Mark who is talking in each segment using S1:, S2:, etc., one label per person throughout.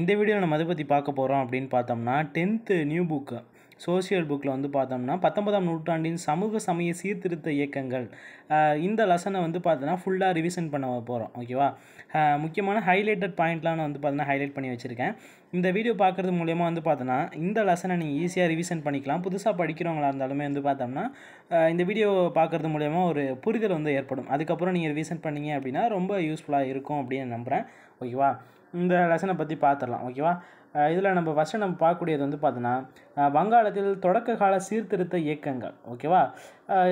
S1: இந்த வீடியோவில் நம்ம அதை பற்றி பார்க்க போகிறோம் அப்படின்னு பார்த்தோம்னா டென்த்து நியூ புக்கு சோசியல் புக்கில் வந்து பார்த்தோம்னா பத்தொன்பதாம் நூற்றாண்டின் சமூக சமய சீர்திருத்த இயக்கங்கள் இந்த லெசனை வந்து பார்த்தோன்னா ஃபுல்லாக ரிவிஷன் பண்ண போகிறோம் ஓகேவா முக்கியமான ஹைலைட்டட் பாயிண்ட்லாம் வந்து பார்த்தீங்கன்னா ஹைலைட் பண்ணி வச்சுருக்கேன் இந்த வீடியோ பார்க்குறது மூலயமா வந்து பார்த்தோன்னா இந்த லெசனை நீங்கள் ஈஸியாக ரிவிஷன் பண்ணிக்கலாம் புதுசாக படிக்கிறவங்களா இருந்தாலுமே வந்து பார்த்தோம்னா இந்த வீடியோ பார்க்குறது மூலயமா ஒரு புரிதல் வந்து ஏற்படும் அதுக்கப்புறம் நீங்கள் ரிவிஷன் பண்ணீங்க அப்படின்னா ரொம்ப யூஸ்ஃபுல்லாக இருக்கும் அப்படின்னு நம்புகிறேன் ஓகேவா இந்த லெசனை பற்றி பார்த்துடலாம் ஓகேவா இதில் நம்ம ஃபஸ்ட்டு நம்ம பார்க்கக்கூடியது வந்து பார்த்தோன்னா வங்காளத்தில் தொடக்க கால சீர்திருத்த இயக்கங்கள் ஓகேவா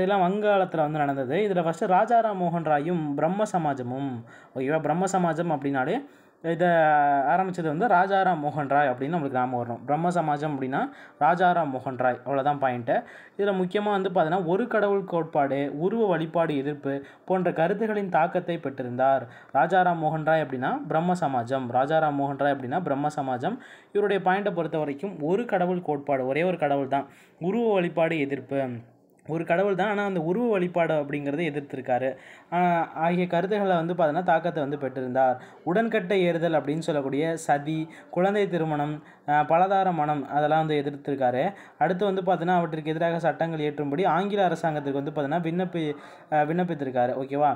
S1: இதெல்லாம் வங்காளத்தில் வந்து நடந்தது இதில் ஃபஸ்ட்டு ராஜாராம் மோகன் ராயும் பிரம்ம சமாஜமும் ஓகேவா பிரம்ம சமாஜம் அப்படின்னாலே இதை ஆரம்பித்தது வந்து ராஜாராம் மோகன் ராய் அப்படின்னு நம்மளுக்கு ஞாபகம் வரணும் பிரம்ம சமாஜம் அப்படின்னா ராஜாராம் மோகன் ராய் அவ்வளோதான் பாயிண்ட்டு இதில் முக்கியமாக வந்து பார்த்தீங்கன்னா ஒரு கடவுள் கோட்பாடு உருவ வழிபாடு எதிர்ப்பு போன்ற கருத்துகளின் தாக்கத்தை பெற்றிருந்தார் ராஜாராம் மோகன் ராய் அப்படின்னா பிரம்ம சமாஜம் ராஜாராம் மோகன் ராய் அப்படின்னா பிரம்ம சமாஜம் இவருடைய பாயிண்ட்டை பொறுத்த வரைக்கும் ஒரு கடவுள் கோட்பாடு ஒரே ஒரு கடவுள் தான் உருவ வழிபாடு எதிர்ப்பு ஒரு கடவுள் தான் ஆனால் அந்த உருவ வழிபாடு அப்படிங்கிறத எதிர்த்திருக்காரு ஆகிய கருத்துக்களை வந்து பார்த்தோன்னா தாக்கத்தை வந்து பெற்றிருந்தார் உடன்கட்டை ஏறுதல் அப்படின்னு சொல்லக்கூடிய சதி குழந்தை திருமணம் பலதார மனம் அதெல்லாம் வந்து எதிர்த்திருக்காரு அடுத்து வந்து பார்த்தோன்னா அவற்றிற்கு எதிராக சட்டங்கள் ஏற்றும்படி ஆங்கில அரசாங்கத்துக்கு வந்து பார்த்தோன்னா விண்ணப்பி விண்ணப்பித்திருக்காரு ஓகேவா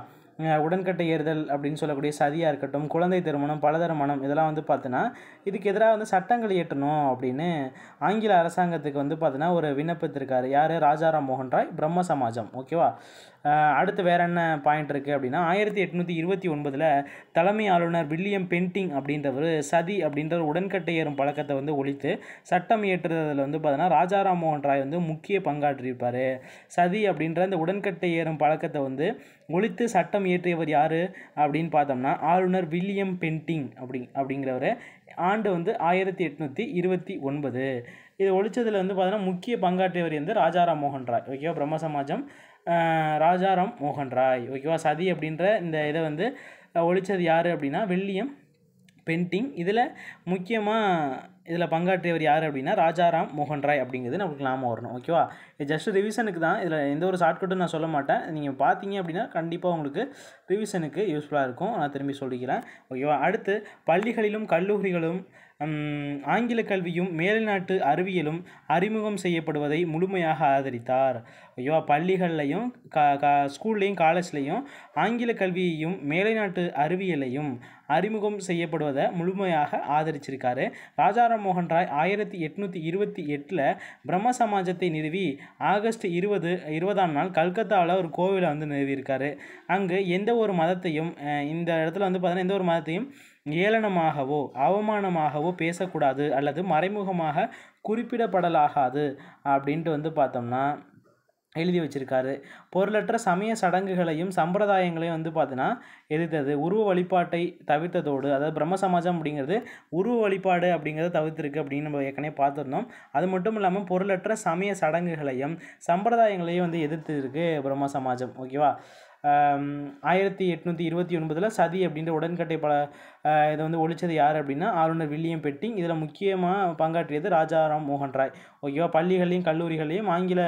S1: உடன்கட்டை ஏறுதல் அப்படின்னு சொல்லக்கூடிய சதியாக இருக்கட்டும் குழந்தை திருமணம் பலதர இதெல்லாம் வந்து பார்த்தீங்கன்னா இதுக்கு எதிராக வந்து சட்டங்கள் இயற்றணும் அப்படின்னு ஆங்கில அரசாங்கத்துக்கு வந்து பார்த்தீங்கன்னா ஒரு விண்ணப்பித்திருக்காரு யார் ராஜாராம் மோகன் ராய் பிரம்ம சமாஜம் ஓகேவா அடுத்து வேறு என்ன பாயிண்ட் இருக்குது அப்படின்னா ஆயிரத்தி எட்நூற்றி இருபத்தி ஒன்பதில் தலைமை ஆளுநர் வில்லியம் பென்டிங் அப்படின்றவர் சதி அப்படின்ற உடன்கட்டை ஏறும் பழக்கத்தை வந்து ஒழித்து சட்டம் இயற்றுறதில் வந்து பார்த்தீங்கன்னா ராஜாராம் மோகன் ராய் வந்து முக்கிய பங்காற்றியிருப்பார் சதி அப்படின்ற அந்த உடன்கட்டை ஏறும் பழக்கத்தை வந்து ஒழித்து சட்டம் இயற்றியவர் யார் அப்படின்னு பார்த்தோம்னா ஆளுநர் வில்லியம் பென்டிங் அப்படி அப்படிங்கிறவர் ஆண்டு வந்து ஆயிரத்தி எட்நூற்றி இருபத்தி ஒன்பது இது ஒழிச்சதில் வந்து பார்த்தீங்கன்னா முக்கிய பங்காற்றியவர் வந்து ராஜாராம் மோகன் ராய் ஓகேவா பிரம்ம சமாஜம் ராஜாராம் மோகன் ராய் ஓகேவா சதி அப்படின்ற இந்த இதை வந்து ஒழித்தது யார் அப்படின்னா வில்லியம் பெயிண்டிங் இதில் முக்கியமாக இதில் பங்காற்றியவர் யார் அப்படின்னா ராஜாராம் மோகன் ராய் அப்படிங்கிறது நமக்கு நாம வரணும் ஓகேவா இது ஜஸ்ட் ரிவிஷனுக்கு தான் இதில் எந்த ஒரு ஷார்ட்கட்டும் நான் சொல்ல மாட்டேன் நீங்கள் பார்த்தீங்க அப்படின்னா கண்டிப்பாக உங்களுக்கு ரிவிஷனுக்கு யூஸ்ஃபுல்லாக இருக்கும் நான் திரும்பி சொல்லிக்கிறேன் ஓகேவா அடுத்து பள்ளிகளிலும் கல்லூரிகளும் ஆங்கில கல்வியும் மேல்நாட்டு அறிவியலும் அறிமுகம் செய்யப்படுவதை முழுமையாக ஆதரித்தார் ஐயோ பள்ளிகள்லையும் கா கா ஸ்கூல்லையும் காலேஜ்லேயும் ஆங்கில கல்வியையும் மேலைநாட்டு அறிவியலையும் அறிமுகம் செய்யப்படுவதை முழுமையாக ஆதரிச்சிருக்காரு ராஜாராம் மோகன் ராய் ஆயிரத்தி எட்நூற்றி இருபத்தி எட்டில் பிரம்ம சமாஜத்தை நிறுவி ஆகஸ்ட் இருபது இருபதாம் நாள் கல்கத்தாவில் ஒரு கோவிலை வந்து நிறுவியிருக்காரு அங்கு எந்த ஒரு மதத்தையும் இந்த இடத்துல வந்து பார்த்தீங்கன்னா எந்த ஒரு மதத்தையும் ஏளனமாகவோ அவமானமாகவோ பேசக்கூடாது அல்லது மறைமுகமாக குறிப்பிடப்படலாகாது அப்படின்ட்டு வந்து பார்த்தோம்னா எழுதி வச்சுருக்காரு பொருளற்ற சமய சடங்குகளையும் சம்பிரதாயங்களையும் வந்து பார்த்தீங்கன்னா எதிர்த்தது உருவ வழிபாட்டை தவிர்த்ததோடு அதாவது பிரம்ம சமாஜம் அப்படிங்கிறது உருவ வழிபாடு அப்படிங்கிறத தவிர்த்துருக்கு அப்படின்னு நம்ம ஏற்கனவே பார்த்துருந்தோம் அது மட்டும் இல்லாமல் பொருளற்ற சமய சடங்குகளையும் சம்பிரதாயங்களையும் வந்து எதிர்த்து இருக்கு பிரம்ம சமாஜம் ஓகேவா ஆயிரத்தி எட்நூற்றி இருபத்தி ஒன்பதில் சதி அப்படின்ற உடன்கட்டை பல இதை வந்து ஒழிச்சது யார் அப்படின்னா ஆளுநர் வில்லியம் பெட்டிங் இதில் முக்கியமாக பங்காற்றியது ராஜாராம் மோகன் ராய் ஓகேவா பள்ளிகளையும் கல்லூரிகளையும் ஆங்கில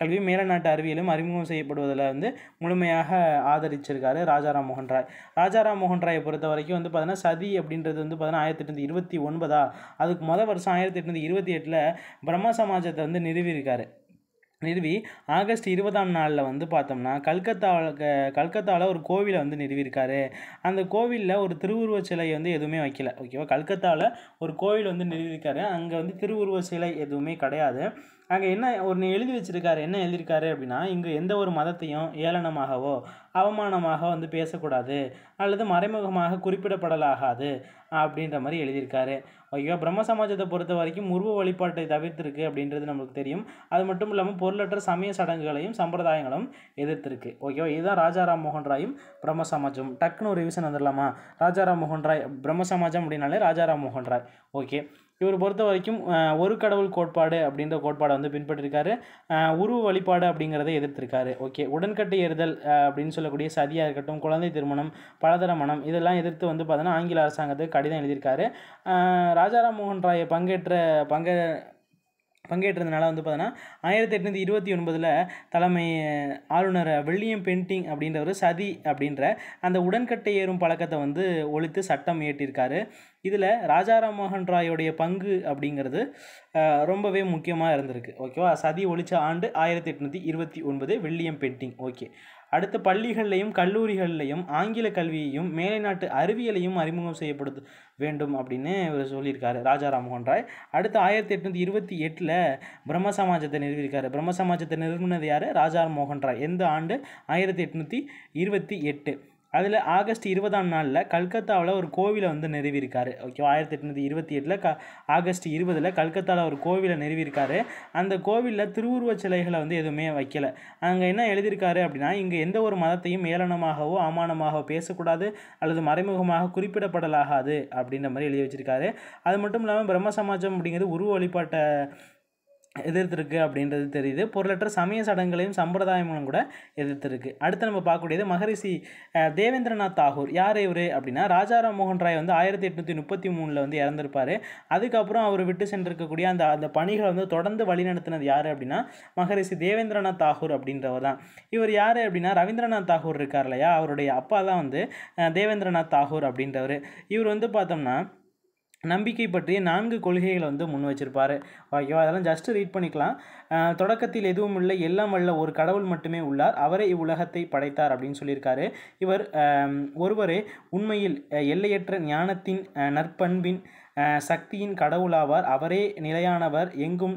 S1: கல்வியும் மேலநாட்டு அறிவியலும் அறிமுகம் செய்யப்படுவதில் வந்து முழுமையாக ஆதரிச்சிருக்காரு ராஜாராம் மோகன் ராய் ராஜாராம் மோகன் ராயை பொறுத்த வரைக்கும் வந்து பார்த்தீங்கன்னா சதி அப்படின்றது வந்து பார்த்தீங்கன்னா ஆயிரத்தி எட்நூற்றி இருபத்தி ஒன்பதா அதுக்கு முதல் வருஷம் ஆயிரத்தி எட்நூற்றி இருபத்தி எட்டில் பிரம்ம சமாஜத்தை வந்து நிறுவியிருக்காரு நிறுவி ஆகஸ்ட் இருபதாம் நாளில் வந்து பார்த்தோம்னா கல்கத்தாவில் கல்கத்தாவில் ஒரு கோவிலை வந்து நிறுவியிருக்காரு அந்த கோவிலில் ஒரு திருவுருவ சிலை வந்து எதுவுமே வைக்கல ஓகேவா கல்கத்தாவில் ஒரு கோவில் வந்து நிறுவியிருக்காரு அங்கே வந்து திருவுருவ சிலை எதுவுமே கிடையாது அங்கே என்ன ஒன்று எழுதி வச்சுருக்காரு என்ன எழுதியிருக்காரு அப்படின்னா இங்கே எந்த ஒரு மதத்தையும் ஏளனமாகவோ அவமானமாக வந்து பேசக்கூடாது அல்லது மறைமுகமாக குறிப்பிடப்படலாகாது அப்படின்ற மாதிரி எழுதியிருக்காரு ஐயோ பிரம்ம சமாஜத்தை பொறுத்த வரைக்கும் உருவ வழிபாட்டை தவிர்த்திருக்கு அப்படின்றது நம்மளுக்கு தெரியும் அது மட்டும் இல்லாமல் பொருளற்ற சமய சடங்குகளையும் சம்பிரதாயங்களும் எதிர்த்திருக்கு ஓகேவா இதுதான் ராஜாராம் மோகன் ராயும் பிரம்ம சமாஜம் டக்குன்னு ஒரு ரிவிஷன் வந்துடலாமா ராஜாராம் மோகன் ராய் பிரம்ம சமாஜம் அப்படின்னாலே ராஜாராம் மோகன் ராய் ஓகே இவர் பொறுத்த வரைக்கும் ஒரு கடவுள் கோட்பாடு அப்படின்ற கோட்பாடை வந்து பின்பற்றிருக்காரு உருவ வழிபாடு அப்படிங்கிறத எதிர்த்திருக்காரு ஓகே உடன்கட்டை ஏறுதல் அப்படின்னு சொல்லக்கூடிய சதியாக இருக்கட்டும் குழந்தை திருமணம் பலதர மனம் இதெல்லாம் எதிர்த்து வந்து பார்த்தோன்னா ஆங்கில அரசாங்கத்துக்கு கடிதம் எழுதியிருக்காரு ராஜாராம் மோகன் ராயை பங்கேற்ற பங்க பங்கேற்றதுனால வந்து பார்த்தோன்னா ஆயிரத்தி எட்நூற்றி இருபத்தி ஒன்பதில் தலைமை ஆளுநர் வெள்ளியம் பென்டிங் அப்படின்றவர் சதி அப்படின்ற அந்த உடன்கட்டை ஏறும் பழக்கத்தை வந்து ஒழித்து சட்டம் இயற்றியிருக்காரு இதில் ராஜாராம் மோகன் ராயோடைய பங்கு அப்படிங்கிறது ரொம்பவே முக்கியமாக இருந்திருக்கு ஓகேவா சதி ஒழிச்ச ஆண்டு ஆயிரத்தி எட்நூற்றி இருபத்தி ஒன்பது வெள்ளியம் பெயிண்டிங் ஓகே அடுத்து பள்ளிகள்லையும் கல்லூரிகள்லையும் ஆங்கில கல்வியையும் மேலை நாட்டு அறிவியலையும் அறிமுகம் செய்யப்படுது வேண்டும் அப்படின்னு இவர் சொல்லியிருக்காரு ராஜா ராமோகன் ராய் அடுத்து ஆயிரத்தி எட்நூத்தி இருபத்தி எட்டில் பிரம்ம சமாஜத்தை நிறுவியிருக்காரு பிரம்ம சமாஜத்தை நிறுவனது யார் ராஜா மோகன் ராய் எந்த ஆண்டு ஆயிரத்தி எட்நூற்றி இருபத்தி எட்டு அதில் ஆகஸ்ட் இருபதாம் நாளில் கல்கத்தாவில் ஒரு கோவிலை வந்து நிறுவியிருக்காரு ஓகே ஆயிரத்தி எட்நூற்றி இருபத்தி எட்டில் க ஆகஸ்ட் இருபதில் கல்கத்தாவில் ஒரு கோவிலை நிறுவியிருக்காரு அந்த கோவிலில் திருவுருவச் சிலைகளை வந்து எதுவுமே வைக்கலை அங்கே என்ன எழுதியிருக்காரு அப்படின்னா இங்கே எந்த ஒரு மதத்தையும் ஏளனமாகவோ அவமானமாகவோ பேசக்கூடாது அல்லது மறைமுகமாக குறிப்பிடப்படலாகாது அப்படின்ற மாதிரி எழுதி வச்சுருக்காரு அது மட்டும் இல்லாமல் பிரம்ம சமாஜம் அப்படிங்கிறது உருவ வழிபாட்டை எதிர்த்திருக்கு அப்படின்றது தெரியுது பொருளற்ற சமய சடங்குகளையும் சம்பிரதாயங்களும் கூட எதிர்த்திருக்கு அடுத்து நம்ம பார்க்கக்கூடியது மகரிஷி தேவேந்திரநாத் தாகூர் யார் இவர் அப்படின்னா ராஜாராம் மோகன் ராய் வந்து ஆயிரத்தி எட்நூற்றி முப்பத்தி மூணில் வந்து இறந்திருப்பார் அதுக்கப்புறம் அவர் விட்டு சென்றிருக்கக்கூடிய அந்த அந்த பணிகளை வந்து தொடர்ந்து வழிநடத்தினது யார் அப்படின்னா மகரிஷி தேவேந்திரநாத் தாகூர் அப்படின்றவர் தான் இவர் யார் அப்படின்னா ரவீந்திரநாத் தாகூர் இருக்கார் இல்லையா அவருடைய அப்பா தான் வந்து தேவேந்திரநாத் தாகூர் அப்படின்றவர் இவர் வந்து பார்த்தோம்னா நம்பிக்கை பற்றிய நான்கு கொள்கைகளை வந்து முன் வச்சிருப்பார் ஓகேவா அதெல்லாம் ஜஸ்ட்டு ரீட் பண்ணிக்கலாம் தொடக்கத்தில் எதுவும் இல்லை எல்லாம் வல்ல ஒரு கடவுள் மட்டுமே உள்ளார் அவரே இவ்வுலகத்தை படைத்தார் அப்படின்னு சொல்லியிருக்காரு இவர் ஒருவரே உண்மையில் எல்லையற்ற ஞானத்தின் நற்பண்பின் சக்தியின் கடவுளாவார் அவரே நிலையானவர் எங்கும்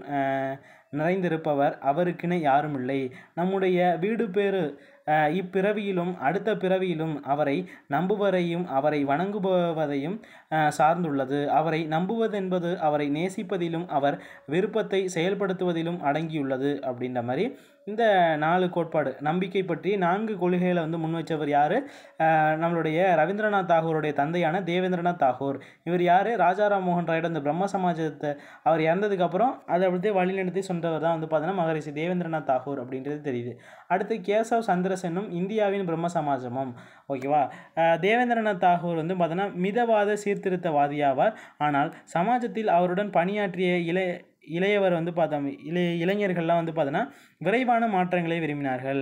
S1: நிறைந்திருப்பவர் அவருக்கென யாருமில்லை நம்முடைய வீடு பேறு இப்பிறவியிலும் அடுத்த பிறவியிலும் அவரை நம்புவதையும் அவரை வணங்குபவதையும் சார்ந்துள்ளது அவரை நம்புவதென்பது அவரை நேசிப்பதிலும் அவர் விருப்பத்தை செயல்படுத்துவதிலும் அடங்கியுள்ளது அப்படின்ற மாதிரி இந்த நாலு கோட்பாடு நம்பிக்கை பற்றி நான்கு கொள்கைகளை வந்து முன்வைச்சவர் யார் நம்மளுடைய ரவீந்திரநாத் தாகூருடைய தந்தையான தேவேந்திரநாத் தாகூர் இவர் யார் ராஜாராம் மோகன் ராயோட அந்த பிரம்ம சமாஜத்தை அவர் இறந்ததுக்கப்புறம் அதை அப்படியே வழிநடத்தி சொன்னவர் தான் வந்து பார்த்தீங்கன்னா மகரிஷி தேவேந்திரநாத் தாகூர் அப்படின்றது தெரியுது அடுத்து கேசவ் சந்திரசென்னும் இந்தியாவின் பிரம்ம சமாஜமும் ஓகேவா தேவேந்திரநாத் தாகூர் வந்து பார்த்தீங்கன்னா மிதவாத சீர்திருத்தவாதியாவார் ஆனால் சமாஜத்தில் அவருடன் பணியாற்றிய இளைய இளையவர் வந்து பார்த்தோம் இளைய இளைஞர்கள்லாம் வந்து பார்த்தோன்னா விரைவான மாற்றங்களை விரும்பினார்கள்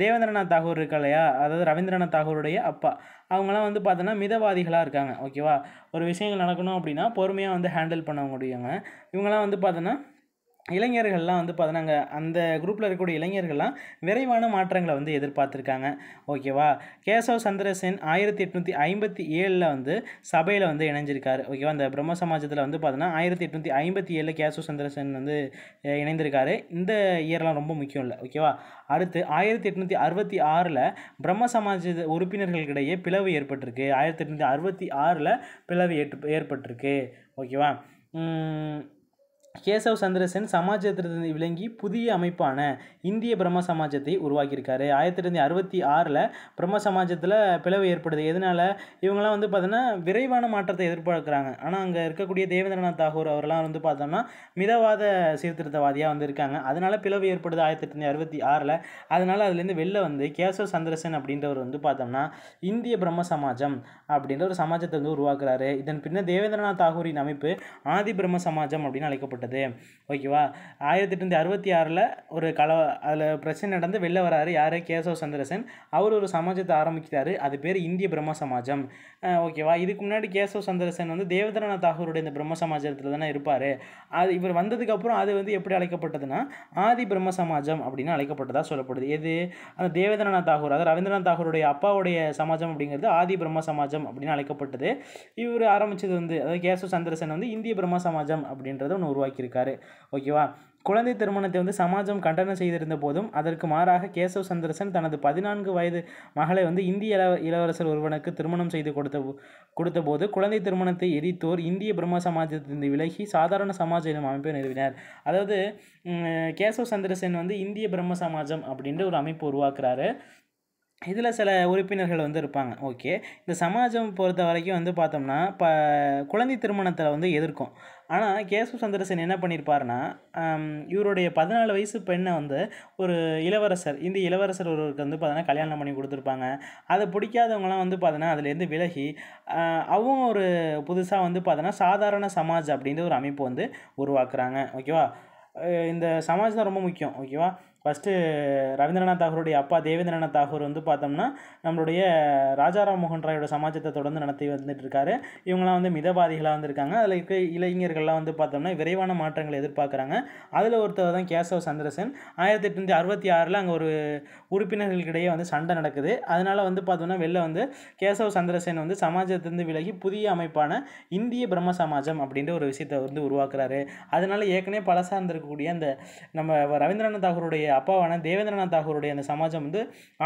S1: தேவேந்திரநாத் தாகூர் இருக்கா இல்லையா அதாவது ரவீந்திரநாத் தாகூருடைய அப்பா அவங்களாம் வந்து பார்த்தோன்னா மிதவாதிகளாக இருக்காங்க ஓகேவா ஒரு விஷயங்கள் நடக்கணும் அப்படின்னா பொறுமையாக வந்து ஹேண்டில் பண்ண முடியுங்க இவங்களாம் வந்து பார்த்தோன்னா இளைஞர்கள்லாம் வந்து பார்த்தினாங்க அந்த குரூப்பில் இருக்கக்கூடிய இளைஞர்கள்லாம் விரைவான மாற்றங்களை வந்து எதிர்பார்த்துருக்காங்க ஓகேவா கேசவ் சந்திரசென் ஆயிரத்தி எட்நூற்றி ஐம்பத்தி ஏழில் வந்து சபையில் வந்து இணைஞ்சிருக்காரு ஓகேவா அந்த பிரம்ம சமாஜத்தில் வந்து பார்த்தோன்னா ஆயிரத்தி எட்நூற்றி ஐம்பத்தி ஏழில் கேசவ் சந்திரசென் வந்து இணைந்திருக்காரு இந்த இயர்லாம் ரொம்ப முக்கியம் இல்லை ஓகேவா அடுத்து ஆயிரத்தி எட்நூற்றி அறுபத்தி ஆறில் பிரம்ம சமாஜ உறுப்பினர்களுக்கிடையே பிளவு ஏற்பட்டிருக்கு ஆயிரத்தி எட்நூற்றி அறுபத்தி ஆறில் பிளவு ஏற்பட்டிருக்கு ஓகேவா கேசவ் சந்திரசன் சமாஜத்திலிருந்து விளங்கி புதிய அமைப்பான இந்திய பிரம்ம சமாஜத்தை உருவாக்கியிருக்காரு ஆயிரத்தி தொள்ளாயிரத்தி அறுபத்தி ஆறில் பிரம்ம சமாஜத்தில் பிளவு ஏற்படுது எதனால் இவங்களாம் வந்து பார்த்தோன்னா விரைவான மாற்றத்தை எதிர்பார்க்குறாங்க ஆனால் அங்கே இருக்கக்கூடிய தேவேந்திரநாத் தாகூர் அவரெல்லாம் வந்து பார்த்தோம்னா மிதவாத சீர்திருத்தவாதியாக வந்து இருக்காங்க அதனால் பிளவு ஏற்படுது ஆயிரத்தி தொள்ளாயிரத்தி அறுபத்தி ஆறில் அதனால் அதுலேருந்து வெளில வந்து கேசவ் சந்திரசன் அப்படின்றவர் வந்து பார்த்தோம்னா இந்திய பிரம்ம சமாஜம் அப்படின்ற ஒரு சமாஜத்தை வந்து உருவாக்குறாரு இதன் பின்னர் தேவேந்திரநாத் தாகூரின் அமைப்பு ஆதி பிரம்ம சமாஜம் அப்படின்னு அழைக்கப்பட்டு ஏற்பட்டது ஓகேவா ஆயிரத்தி எட்நூற்றி அறுபத்தி ஆறில் ஒரு கல அதில் பிரச்சனை நடந்து வெளில வராரு யார் கேசவ சந்திரசன் அவர் ஒரு சமாஜத்தை ஆரம்பிக்கிறார் அது பேர் இந்திய பிரம்ம சமாஜம் ஓகேவா இதுக்கு முன்னாடி கேசவ சந்திரசன் வந்து தேவதரநாத் தாகூருடைய இந்த பிரம்ம சமாஜத்தில் தானே இருப்பார் அது இவர் வந்ததுக்கப்புறம் அது வந்து எப்படி அழைக்கப்பட்டதுன்னா ஆதி பிரம்ம சமாஜம் அப்படின்னு அழைக்கப்பட்டதாக சொல்லப்படுது எது அந்த தேவதரநாத் தாகூர் அதாவது ரவீந்திரநாத் தாகூருடைய அப்பாவுடைய சமாஜம் அப்படிங்கிறது ஆதி பிரம்ம சமாஜம் அப்படின்னு அழைக்கப்பட்டது இவர் ஆரம்பித்தது வந்து அதாவது கேசவ சந்திரசன் வந்து இந்திய பிரம்ம சமாஜம் அப்படின்றத ஒன்று உருவாக்கி உருவாக்கியிருக்காரு ஓகேவா குழந்தை திருமணத்தை வந்து சமாஜம் கண்டனம் செய்திருந்த போதும் அதற்கு மாறாக கேசவ் சந்திரசன் தனது பதினான்கு வயது மகளை வந்து இந்திய இள இளவரசர் ஒருவனுக்கு திருமணம் செய்து கொடுத்த கொடுத்த போது குழந்தை திருமணத்தை எரித்தோர் இந்திய பிரம்ம சமாஜத்திலிருந்து விலகி சாதாரண சமாஜ் இனம் அமைப்பை நிறுவினார் அதாவது கேசவ் சந்திரசன் வந்து இந்திய பிரம்ம சமாஜம் அப்படின்ற ஒரு அமைப்பு உருவாக்குறாரு இதில் சில உறுப்பினர்கள் வந்து இருப்பாங்க ஓகே இந்த சமாஜம் பொறுத்த வரைக்கும் வந்து பார்த்தோம்னா இப்போ குழந்தை திருமணத்தில் வந்து எதிர்க்கும் ஆனால் கேசு சந்திரசன் என்ன பண்ணியிருப்பார்னா இவருடைய பதினாலு வயசு பெண்ணை வந்து ஒரு இளவரசர் இந்த இளவரசர் ஒருவருக்கு வந்து பார்த்தீங்கன்னா கல்யாணம் பண்ணி கொடுத்துருப்பாங்க அதை பிடிக்காதவங்களாம் வந்து பார்த்தீங்கன்னா அதுலேருந்து விலகி அவங்க ஒரு புதுசாக வந்து பார்த்தோன்னா சாதாரண சமாஜ் அப்படின்ற ஒரு அமைப்பு வந்து உருவாக்குறாங்க ஓகேவா இந்த சமாஜ் தான் ரொம்ப முக்கியம் ஓகேவா ஃபஸ்ட்டு ரவீந்திரநாத் தாகூருடைய அப்பா தேவேந்திரநாத் தாகூர் வந்து பார்த்தோம்னா நம்மளுடைய ராஜாராம் மோகன் ராயோட சமாஜத்தை தொடர்ந்து நடத்தி வந்துட்டு இருக்காரு இவங்களாம் வந்து மிதவாதிகளாக வந்திருக்காங்க அதில் இருக்க இளைஞர்கள்லாம் வந்து பார்த்தோம்னா விரைவான மாற்றங்களை எதிர்பார்க்குறாங்க அதில் ஒருத்தர் தான் கேசவ சந்திரசன் ஆயிரத்தி எட்நூற்றி அறுபத்தி ஆறில் அங்கே ஒரு உறுப்பினர்களுக்கிடையே வந்து சண்டை நடக்குது அதனால் வந்து பார்த்தோம்னா வெளில வந்து கேசவ சந்திரசேன் வந்து சமாஜத்திலிருந்து விலகி புதிய அமைப்பான இந்திய பிரம்ம சமாஜம் அப்படின்ற ஒரு விஷயத்தை வந்து உருவாக்குறாரு அதனால் ஏற்கனவே பழசாக இருந்திருக்கக்கூடிய அந்த நம்ம ரவீந்திரநாத் தாகூருடைய அப்பாவான தேவேந்திரநாத் தாகூருடைய அந்த சமாஜம் வந்து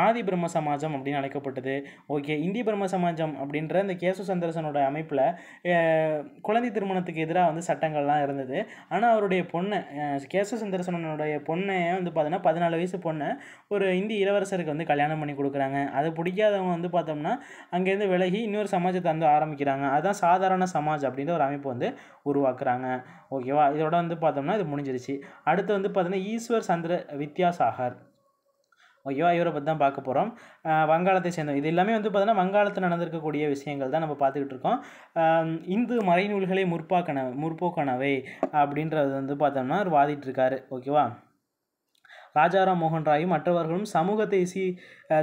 S1: ஆதி பிரம்ம சமாஜம் அப்படின்னு அழைக்கப்பட்டது ஓகே இந்திய பிரம்ம சமாஜம் அப்படின்ற இந்த கேசு சந்தர்சனோட அமைப்பில் குழந்தை திருமணத்துக்கு எதிராக வந்து சட்டங்கள்லாம் இருந்தது ஆனால் அவருடைய பொண்ணை கேசு சந்தர்சனனுடைய பொண்ணையே வந்து பார்த்தோன்னா பதினாலு வயசு பொண்ணை ஒரு இந்திய இளவரசருக்கு வந்து கல்யாணம் பண்ணி கொடுக்குறாங்க அது பிடிக்காதவங்க வந்து பார்த்தோம்னா அங்கேருந்து விலகி இன்னொரு சமாஜத்தை வந்து ஆரம்பிக்கிறாங்க அதுதான் சாதாரண சமாஜ் அப்படின்ற ஒரு அமைப்பு வந்து உருவாக்குறாங்க ஓகேவா இதோட வந்து பார்த்தோம்னா இது முடிஞ்சிருச்சு அடுத்து வந்து பார்த்தோன்னா ஈஸ்வர் சந்திர வித்யாசாகர் ஓகேவா இவரை பற்றி தான் பார்க்க போகிறோம் வங்காளத்தை சேர்ந்தோம் இது எல்லாமே வந்து பார்த்தோன்னா வங்காளத்தில் நடந்திருக்கக்கூடிய விஷயங்கள் தான் நம்ம பார்த்துக்கிட்டு இருக்கோம் இந்து மறைநூல்களை முற்பாக்கன முற்போக்கணவை அப்படின்றது வந்து பார்த்தோம்னா அவர் வாதிட்டு இருக்காரு ஓகேவா ராஜாராம் மோகன் ராயும் மற்றவர்களும் சமூகத்தை சீ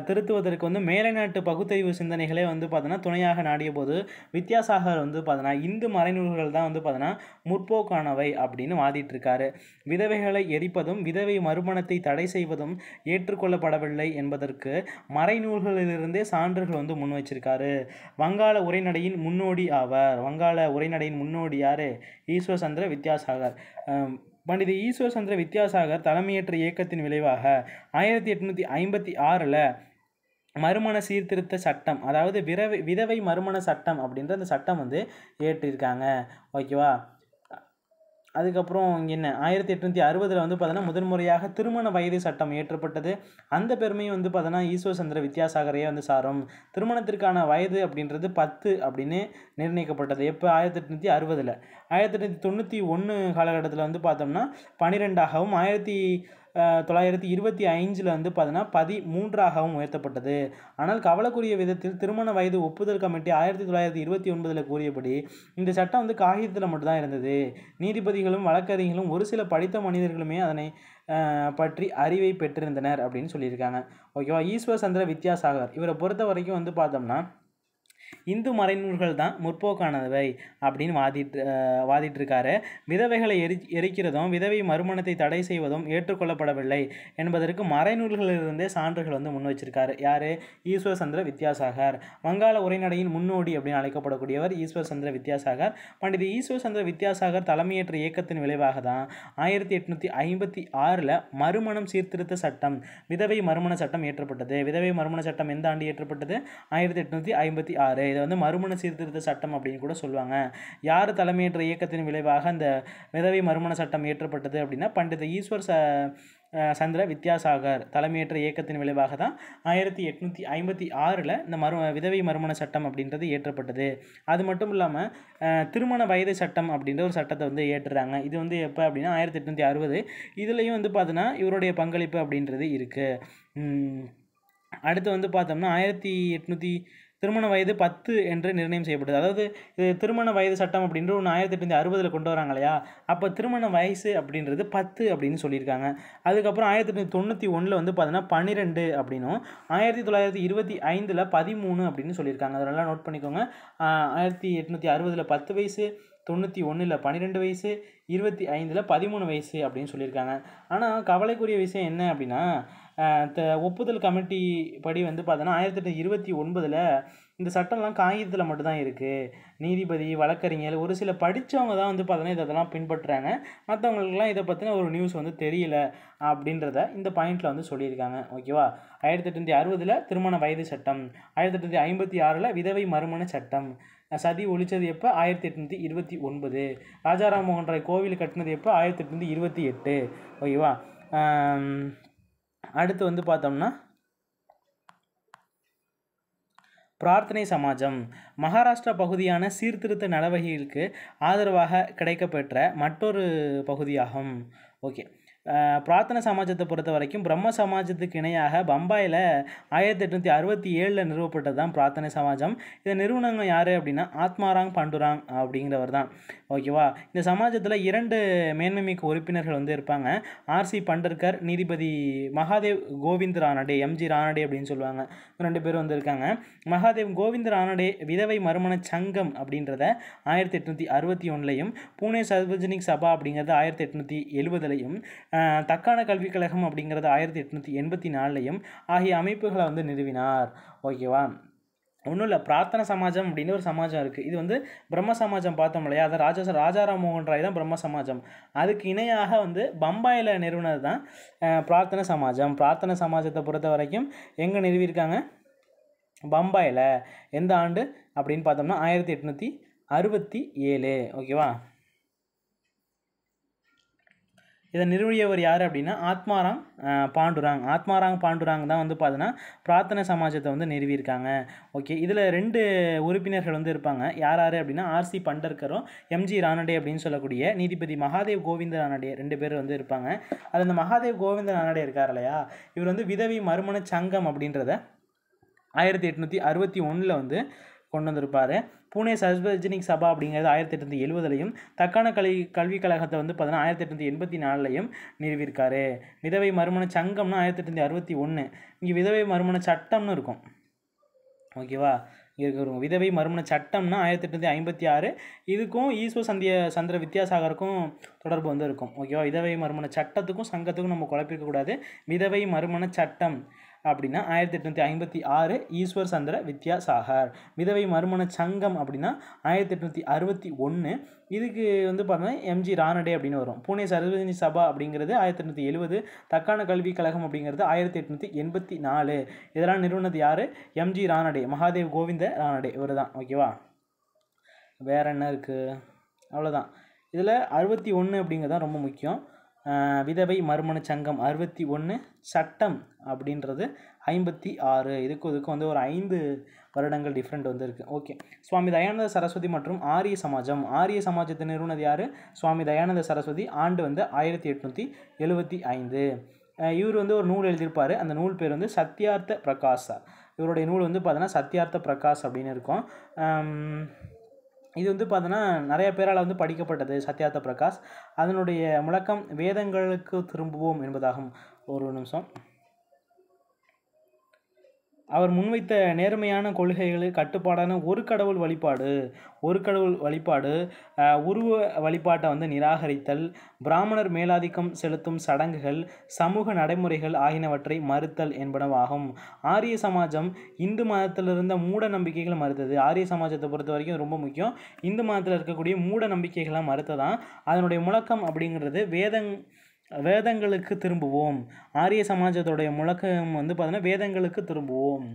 S1: திருத்துவதற்கு வந்து மேலைநாட்டு பகுத்தறிவு சிந்தனைகளே வந்து பார்த்தோன்னா துணையாக நாடிய போது வித்யாசாகர் வந்து பார்த்தோன்னா இந்து மறைநூல்கள் தான் வந்து பார்த்தோன்னா முற்போக்கானவை அப்படின்னு வாதிட்டிருக்காரு விதவைகளை எரிப்பதும் விதவை மறுமணத்தை தடை செய்வதும் ஏற்றுக்கொள்ளப்படவில்லை என்பதற்கு மறைநூல்களிலிருந்தே சான்றுகள் வந்து முன் வச்சிருக்காரு வங்காள உரைநடையின் முன்னோடி ஆவார் வங்காள உரைநடையின் முன்னோடி யார் சந்திர வித்யாசாகர் பண்டித ஈஸ்வர் சந்திர வித்யாசாகர் தலைமையேற்ற இயக்கத்தின் விளைவாக ஆயிரத்தி எட்நூற்றி ஐம்பத்தி ஆறில் மறுமண சீர்திருத்த சட்டம் அதாவது விரவை விதவை மறுமண சட்டம் அப்படின்ற அந்த சட்டம் வந்து ஏற்றிருக்காங்க ஓகேவா அதுக்கப்புறம் இங்கே என்ன ஆயிரத்தி எட்நூற்றி அறுபதில் வந்து பார்த்தோன்னா முதன்முறையாக திருமண வயது சட்டம் ஏற்றப்பட்டது அந்த பெருமையும் வந்து பார்த்தோன்னா சந்திர வித்யாசாகரையே வந்து சாரும் திருமணத்திற்கான வயது அப்படின்றது பத்து அப்படின்னு நிர்ணயிக்கப்பட்டது எப்போ ஆயிரத்தி எட்நூற்றி அறுபதில் ஆயிரத்தி எட்நூற்றி தொண்ணூற்றி ஒன்று காலகட்டத்தில் வந்து பார்த்தோம்னா பன்னிரெண்டாகவும் ஆயிரத்தி தொள்ளாயிரத்தி இருபத்தி ஐந்தில் வந்து பார்த்தீங்கன்னா பதி மூன்றாகவும் உயர்த்தப்பட்டது ஆனால் கவலைக்குரிய விதத்தில் திருமண வயது ஒப்புதல் கமிட்டி ஆயிரத்தி தொள்ளாயிரத்தி இருபத்தி ஒன்பதில் கூறியபடி இந்த சட்டம் வந்து காகிதத்தில் மட்டும்தான் இருந்தது நீதிபதிகளும் வழக்கறிஞர்களும் ஒரு சில படித்த மனிதர்களுமே அதனை பற்றி அறிவை பெற்றிருந்தனர் அப்படின்னு சொல்லியிருக்காங்க ஓகேவா ஈஸ்வர் சந்திர வித்யாசாகர் இவரை பொறுத்த வரைக்கும் வந்து பார்த்தோம்னா இந்து மறைநூல்கள் தான் முற்போக்கானவை அப்படின்னு வாதிட்டு வாதிட்டிருக்காரு விதவைகளை எரி எரிக்கிறதும் விதவை மறுமணத்தை தடை செய்வதும் ஏற்றுக்கொள்ளப்படவில்லை என்பதற்கு மறைநூல்களிலிருந்தே சான்றுகள் வந்து முன் வச்சிருக்காரு யார் சந்திர வித்யாசாகர் வங்காள உரைநடையின் முன்னோடி அப்படின்னு அழைக்கப்படக்கூடியவர் ஈஸ்வர் சந்திர வித்யாசாகர் பண்டித சந்திர வித்யாசாகர் தலைமையேற்ற இயக்கத்தின் விளைவாக தான் ஆயிரத்தி எட்நூற்றி ஐம்பத்தி ஆறில் மறுமணம் சீர்திருத்த சட்டம் விதவை மறுமண சட்டம் ஏற்றப்பட்டது விதவை மறுமண சட்டம் எந்த ஆண்டு ஏற்றப்பட்டது ஆயிரத்தி எட்நூற்றி ஐம்பத்தி ஆறு சொல்கிறாரு இதை வந்து மறுமண சீர்திருத்த சட்டம் அப்படின்னு கூட சொல்லுவாங்க யார் தலைமையேற்ற இயக்கத்தின் விளைவாக அந்த விதவை மறுமண சட்டம் ஏற்றப்பட்டது அப்படின்னா பண்டித ஈஸ்வர் ச சந்திர வித்யாசாகர் தலைமையேற்ற இயக்கத்தின் விளைவாக தான் ஆயிரத்தி எட்நூற்றி ஐம்பத்தி ஆறில் இந்த மறு விதவை மறுமண சட்டம் அப்படின்றது ஏற்றப்பட்டது அது மட்டும் இல்லாமல் திருமண வயது சட்டம் அப்படின்ற ஒரு சட்டத்தை வந்து ஏற்றுறாங்க இது வந்து எப்போ அப்படின்னா ஆயிரத்தி எட்நூற்றி அறுபது இதுலேயும் வந்து பார்த்தோன்னா இவருடைய பங்களிப்பு அப்படின்றது இருக்குது அடுத்து வந்து பார்த்தோம்னா ஆயிரத்தி எட்நூற்றி திருமண வயது பத்து என்று நிர்ணயம் செய்யப்படுது அதாவது இது திருமண வயது சட்டம் அப்படின்ற ஒன்று ஆயிரத்தி எட்நூற்றி அறுபதில் கொண்டு வராங்க இல்லையா அப்போ திருமண வயசு அப்படின்றது பத்து அப்படின்னு சொல்லியிருக்காங்க அதுக்கப்புறம் ஆயிரத்தி எட்நூற்றி தொண்ணூற்றி ஒன்றில் வந்து பார்த்தீங்கன்னா பன்னிரெண்டு அப்படின்னும் ஆயிரத்தி தொள்ளாயிரத்தி இருபத்தி ஐந்தில் பதிமூணு அப்படின்னு சொல்லியிருக்காங்க அதை நல்லா நோட் பண்ணிக்கோங்க ஆயிரத்தி எட்நூற்றி அறுபதில் பத்து வயசு தொண்ணூற்றி ஒன்றில் பன்னிரெண்டு வயசு இருபத்தி ஐந்தில் பதிமூணு வயசு அப்படின்னு சொல்லியிருக்காங்க ஆனால் கவலைக்குரிய விஷயம் என்ன அப்படின்னா த ஒப்புதல் கமிட்டி படி வந்து பார்த்தோன்னா ஆயிரத்தி எட்டு இருபத்தி ஒன்பதில் இந்த சட்டம்லாம் காகிதத்தில் மட்டும்தான் இருக்குது நீதிபதி வழக்கறிஞர் ஒரு சில படித்தவங்க தான் வந்து பார்த்தோன்னா இதெல்லாம் பின்பற்றுறாங்க மற்றவங்களுக்குலாம் இதை பற்றின ஒரு நியூஸ் வந்து தெரியல அப்படின்றத இந்த பாயிண்டில் வந்து சொல்லியிருக்காங்க ஓகேவா ஆயிரத்தி எட்நூற்றி அறுபதில் திருமண வயது சட்டம் ஆயிரத்தி எட்நூற்றி ஐம்பத்தி ஆறில் விதவை மறுமண சட்டம் சதி ஒழிச்சது எப்போ ஆயிரத்தி எட்நூற்றி இருபத்தி ஒன்பது ராஜாராம் மோகன் ராய் கோவில் கட்டினது எப்போ ஆயிரத்தி எட்நூற்றி இருபத்தி எட்டு ஓகேவா அடுத்து வந்து பார்த்தோம்னா பிரார்த்தனை சமாஜம் மகாராஷ்டிரா பகுதியான சீர்திருத்த நடவடிக்கைகளுக்கு ஆதரவாக கிடைக்கப்பெற்ற மற்றொரு பகுதியாகும் ஓகே பிரார்த்தனை சமாஜத்தை பொறுத்த வரைக்கும் பிரம்ம சமாஜத்துக்கு இணையாக பம்பாயில் ஆயிரத்தி எட்நூற்றி அறுபத்தி ஏழில் நிறுவப்பட்டது தான் பிரார்த்தனை சமாஜம் இதை நிறுவனங்கள் யார் அப்படின்னா ஆத்மாராங் பண்டுராங் அப்படிங்கிறவர் தான் ஓகேவா இந்த சமாஜத்தில் இரண்டு மேன்மைமிக்க உறுப்பினர்கள் வந்து இருப்பாங்க ஆர்சி பண்டர்கர் நீதிபதி மகாதேவ் கோவிந்த் ராணடே எம்ஜி ராணடே அப்படின்னு சொல்லுவாங்க ரெண்டு பேரும் வந்திருக்காங்க மகாதேவ் கோவிந்த் ராணடே விதவை மறுமண சங்கம் அப்படின்றத ஆயிரத்தி எட்நூற்றி அறுபத்தி ஒன்றுலையும் பூனே சார்வஜனிக் சபா அப்படிங்கிறது ஆயிரத்தி எட்நூற்றி எழுபதுலையும் தக்கான கல்வி கழகம் அப்படிங்கிறது ஆயிரத்தி எட்நூற்றி எண்பத்தி நாலுலையும் ஆகிய அமைப்புகளை வந்து நிறுவினார் ஓகேவா ஒன்றும் இல்லை பிரார்த்தனை சமாஜம் அப்படின்னு ஒரு சமாஜம் இருக்குது இது வந்து பிரம்ம சமாஜம் பார்த்தோம் இல்லையா அதை ராஜா ராஜாராம் மோகன் ராய் தான் பிரம்ம சமாஜம் அதுக்கு இணையாக வந்து பம்பாயில் நிறுவனது தான் பிரார்த்தனை சமாஜம் பிரார்த்தனை சமாஜத்தை பொறுத்த வரைக்கும் எங்கே நிறுவியிருக்காங்க பம்பாயில் எந்த ஆண்டு அப்படின்னு பார்த்தோம்னா ஆயிரத்தி எட்நூற்றி அறுபத்தி ஏழு ஓகேவா இதை நிறுவியவர் யார் அப்படின்னா ஆத்மாராம் பாண்டுராங் ஆத்மாராங் பாண்டுராங் தான் வந்து பார்த்தோன்னா பிரார்த்தனை சமாஜத்தை வந்து நிறுவியிருக்காங்க ஓகே இதில் ரெண்டு உறுப்பினர்கள் வந்து இருப்பாங்க யார் யார் அப்படின்னா ஆர்சி பண்டர்கரும் எம்ஜி ரானடே அப்படின்னு சொல்லக்கூடிய நீதிபதி மகாதேவ் கோவிந்த ரானடே ரெண்டு பேர் வந்து இருப்பாங்க அது இந்த மகாதேவ் கோவிந்த ரானடே இருக்கார் இல்லையா இவர் வந்து விதவி மறுமண சங்கம் அப்படின்றத ஆயிரத்தி எட்நூற்றி அறுபத்தி ஒன்றில் வந்து கொண்டு வந்திருப்பார் பூனே சர்வஜனிக் சபா அப்படிங்கிறது ஆயிரத்தி எட்நூற்றி எழுபதுலையும் தக்கான கல்வி கல்விக் கழகத்தை வந்து பார்த்தீங்கன்னா ஆயிரத்தி எட்நூற்றி எண்பத்தி நாலுலையும் நிறுவியிருக்காரு விதவை மறுமண சங்கம்னா ஆயிரத்தி எட்நூற்றி அறுபத்தி ஒன்று இங்கே விதவை மறுமண சட்டம்னு இருக்கும் ஓகேவா இருக்கிற விதவை மறுமண சட்டம்னா ஆயிரத்தி எட்நூற்றி ஐம்பத்தி ஆறு இதுக்கும் ஈஸ்வ சந்திய சந்திர வித்யாசாகருக்கும் தொடர்பு வந்து இருக்கும் ஓகேவா விதவை மறுமண சட்டத்துக்கும் சங்கத்துக்கும் நம்ம குழப்பிக்கக்கூடாது விதவை மறுமண சட்டம் அப்படின்னா ஆயிரத்தி எட்நூத்தி ஐம்பத்தி ஆறு ஈஸ்வர் சந்திர வித்யாசாகர் விதவை மறுமண சங்கம் அப்படின்னா ஆயிரத்தி எட்நூற்றி அறுபத்தி ஒன்று இதுக்கு வந்து பார்த்தீங்கன்னா எம்ஜி ராணடே அப்படின்னு வரும் பூனே சர்வஜனி சபா அப்படிங்கிறது ஆயிரத்தி எட்நூத்தி எழுபது தக்கான கல்விக் கழகம் அப்படிங்கிறது ஆயிரத்தி எட்நூத்தி எண்பத்தி நாலு இதெல்லாம் நிறுவனது யார் எம்ஜி ராணடே மகாதேவ் கோவிந்த ராணடே இவர் தான் ஓகேவா வேற என்ன இருக்குது அவ்வளோதான் இதில் அறுபத்தி ஒன்று அப்படிங்கிறது தான் ரொம்ப முக்கியம் விதவை மறுமண சங்கம் அறுபத்தி ஒன்று சட்டம் அப்படின்றது ஐம்பத்தி ஆறு இதுக்கும் இதுக்கும் வந்து ஒரு ஐந்து வருடங்கள் டிஃப்ரெண்ட் வந்து இருக்குது ஓகே சுவாமி தயானந்த சரஸ்வதி மற்றும் ஆரிய சமாஜம் ஆரிய சமாஜத்தை நிறுவனது யார் சுவாமி தயானந்த சரஸ்வதி ஆண்டு வந்து ஆயிரத்தி எட்நூற்றி எழுபத்தி ஐந்து இவர் வந்து ஒரு நூல் எழுதியிருப்பார் அந்த நூல் பேர் வந்து சத்யார்த்த பிரகாஷ் இவருடைய நூல் வந்து பார்த்தோன்னா சத்யார்த்த பிரகாஷ் அப்படின்னு இருக்கும் இது வந்து பார்த்தோன்னா நிறைய பேரால் வந்து படிக்கப்பட்டது சத்யார்த்த பிரகாஷ் அதனுடைய முழக்கம் வேதங்களுக்கு திரும்புவோம் என்பதாகும் ஒரு நிமிஷம் அவர் முன்வைத்த நேர்மையான கொள்கைகள் கட்டுப்பாடான ஒரு கடவுள் வழிபாடு ஒரு கடவுள் வழிபாடு உருவ வழிபாட்டை வந்து நிராகரித்தல் பிராமணர் மேலாதிக்கம் செலுத்தும் சடங்குகள் சமூக நடைமுறைகள் ஆகியனவற்றை மறுத்தல் என்பனவாகும் ஆரிய சமாஜம் இந்து மதத்திலிருந்த மூட நம்பிக்கைகளை மறுத்தது ஆரிய சமாஜத்தை பொறுத்த வரைக்கும் ரொம்ப முக்கியம் இந்து மதத்தில் இருக்கக்கூடிய மூட நம்பிக்கைகளை மறுத்ததான் அதனுடைய முழக்கம் அப்படிங்கிறது வேதங் வேதங்களுக்கு திரும்புவோம் ஆரிய சமாஜத்தோடைய முழக்கம் வந்து பார்த்தோன்னா வேதங்களுக்கு திரும்புவோம்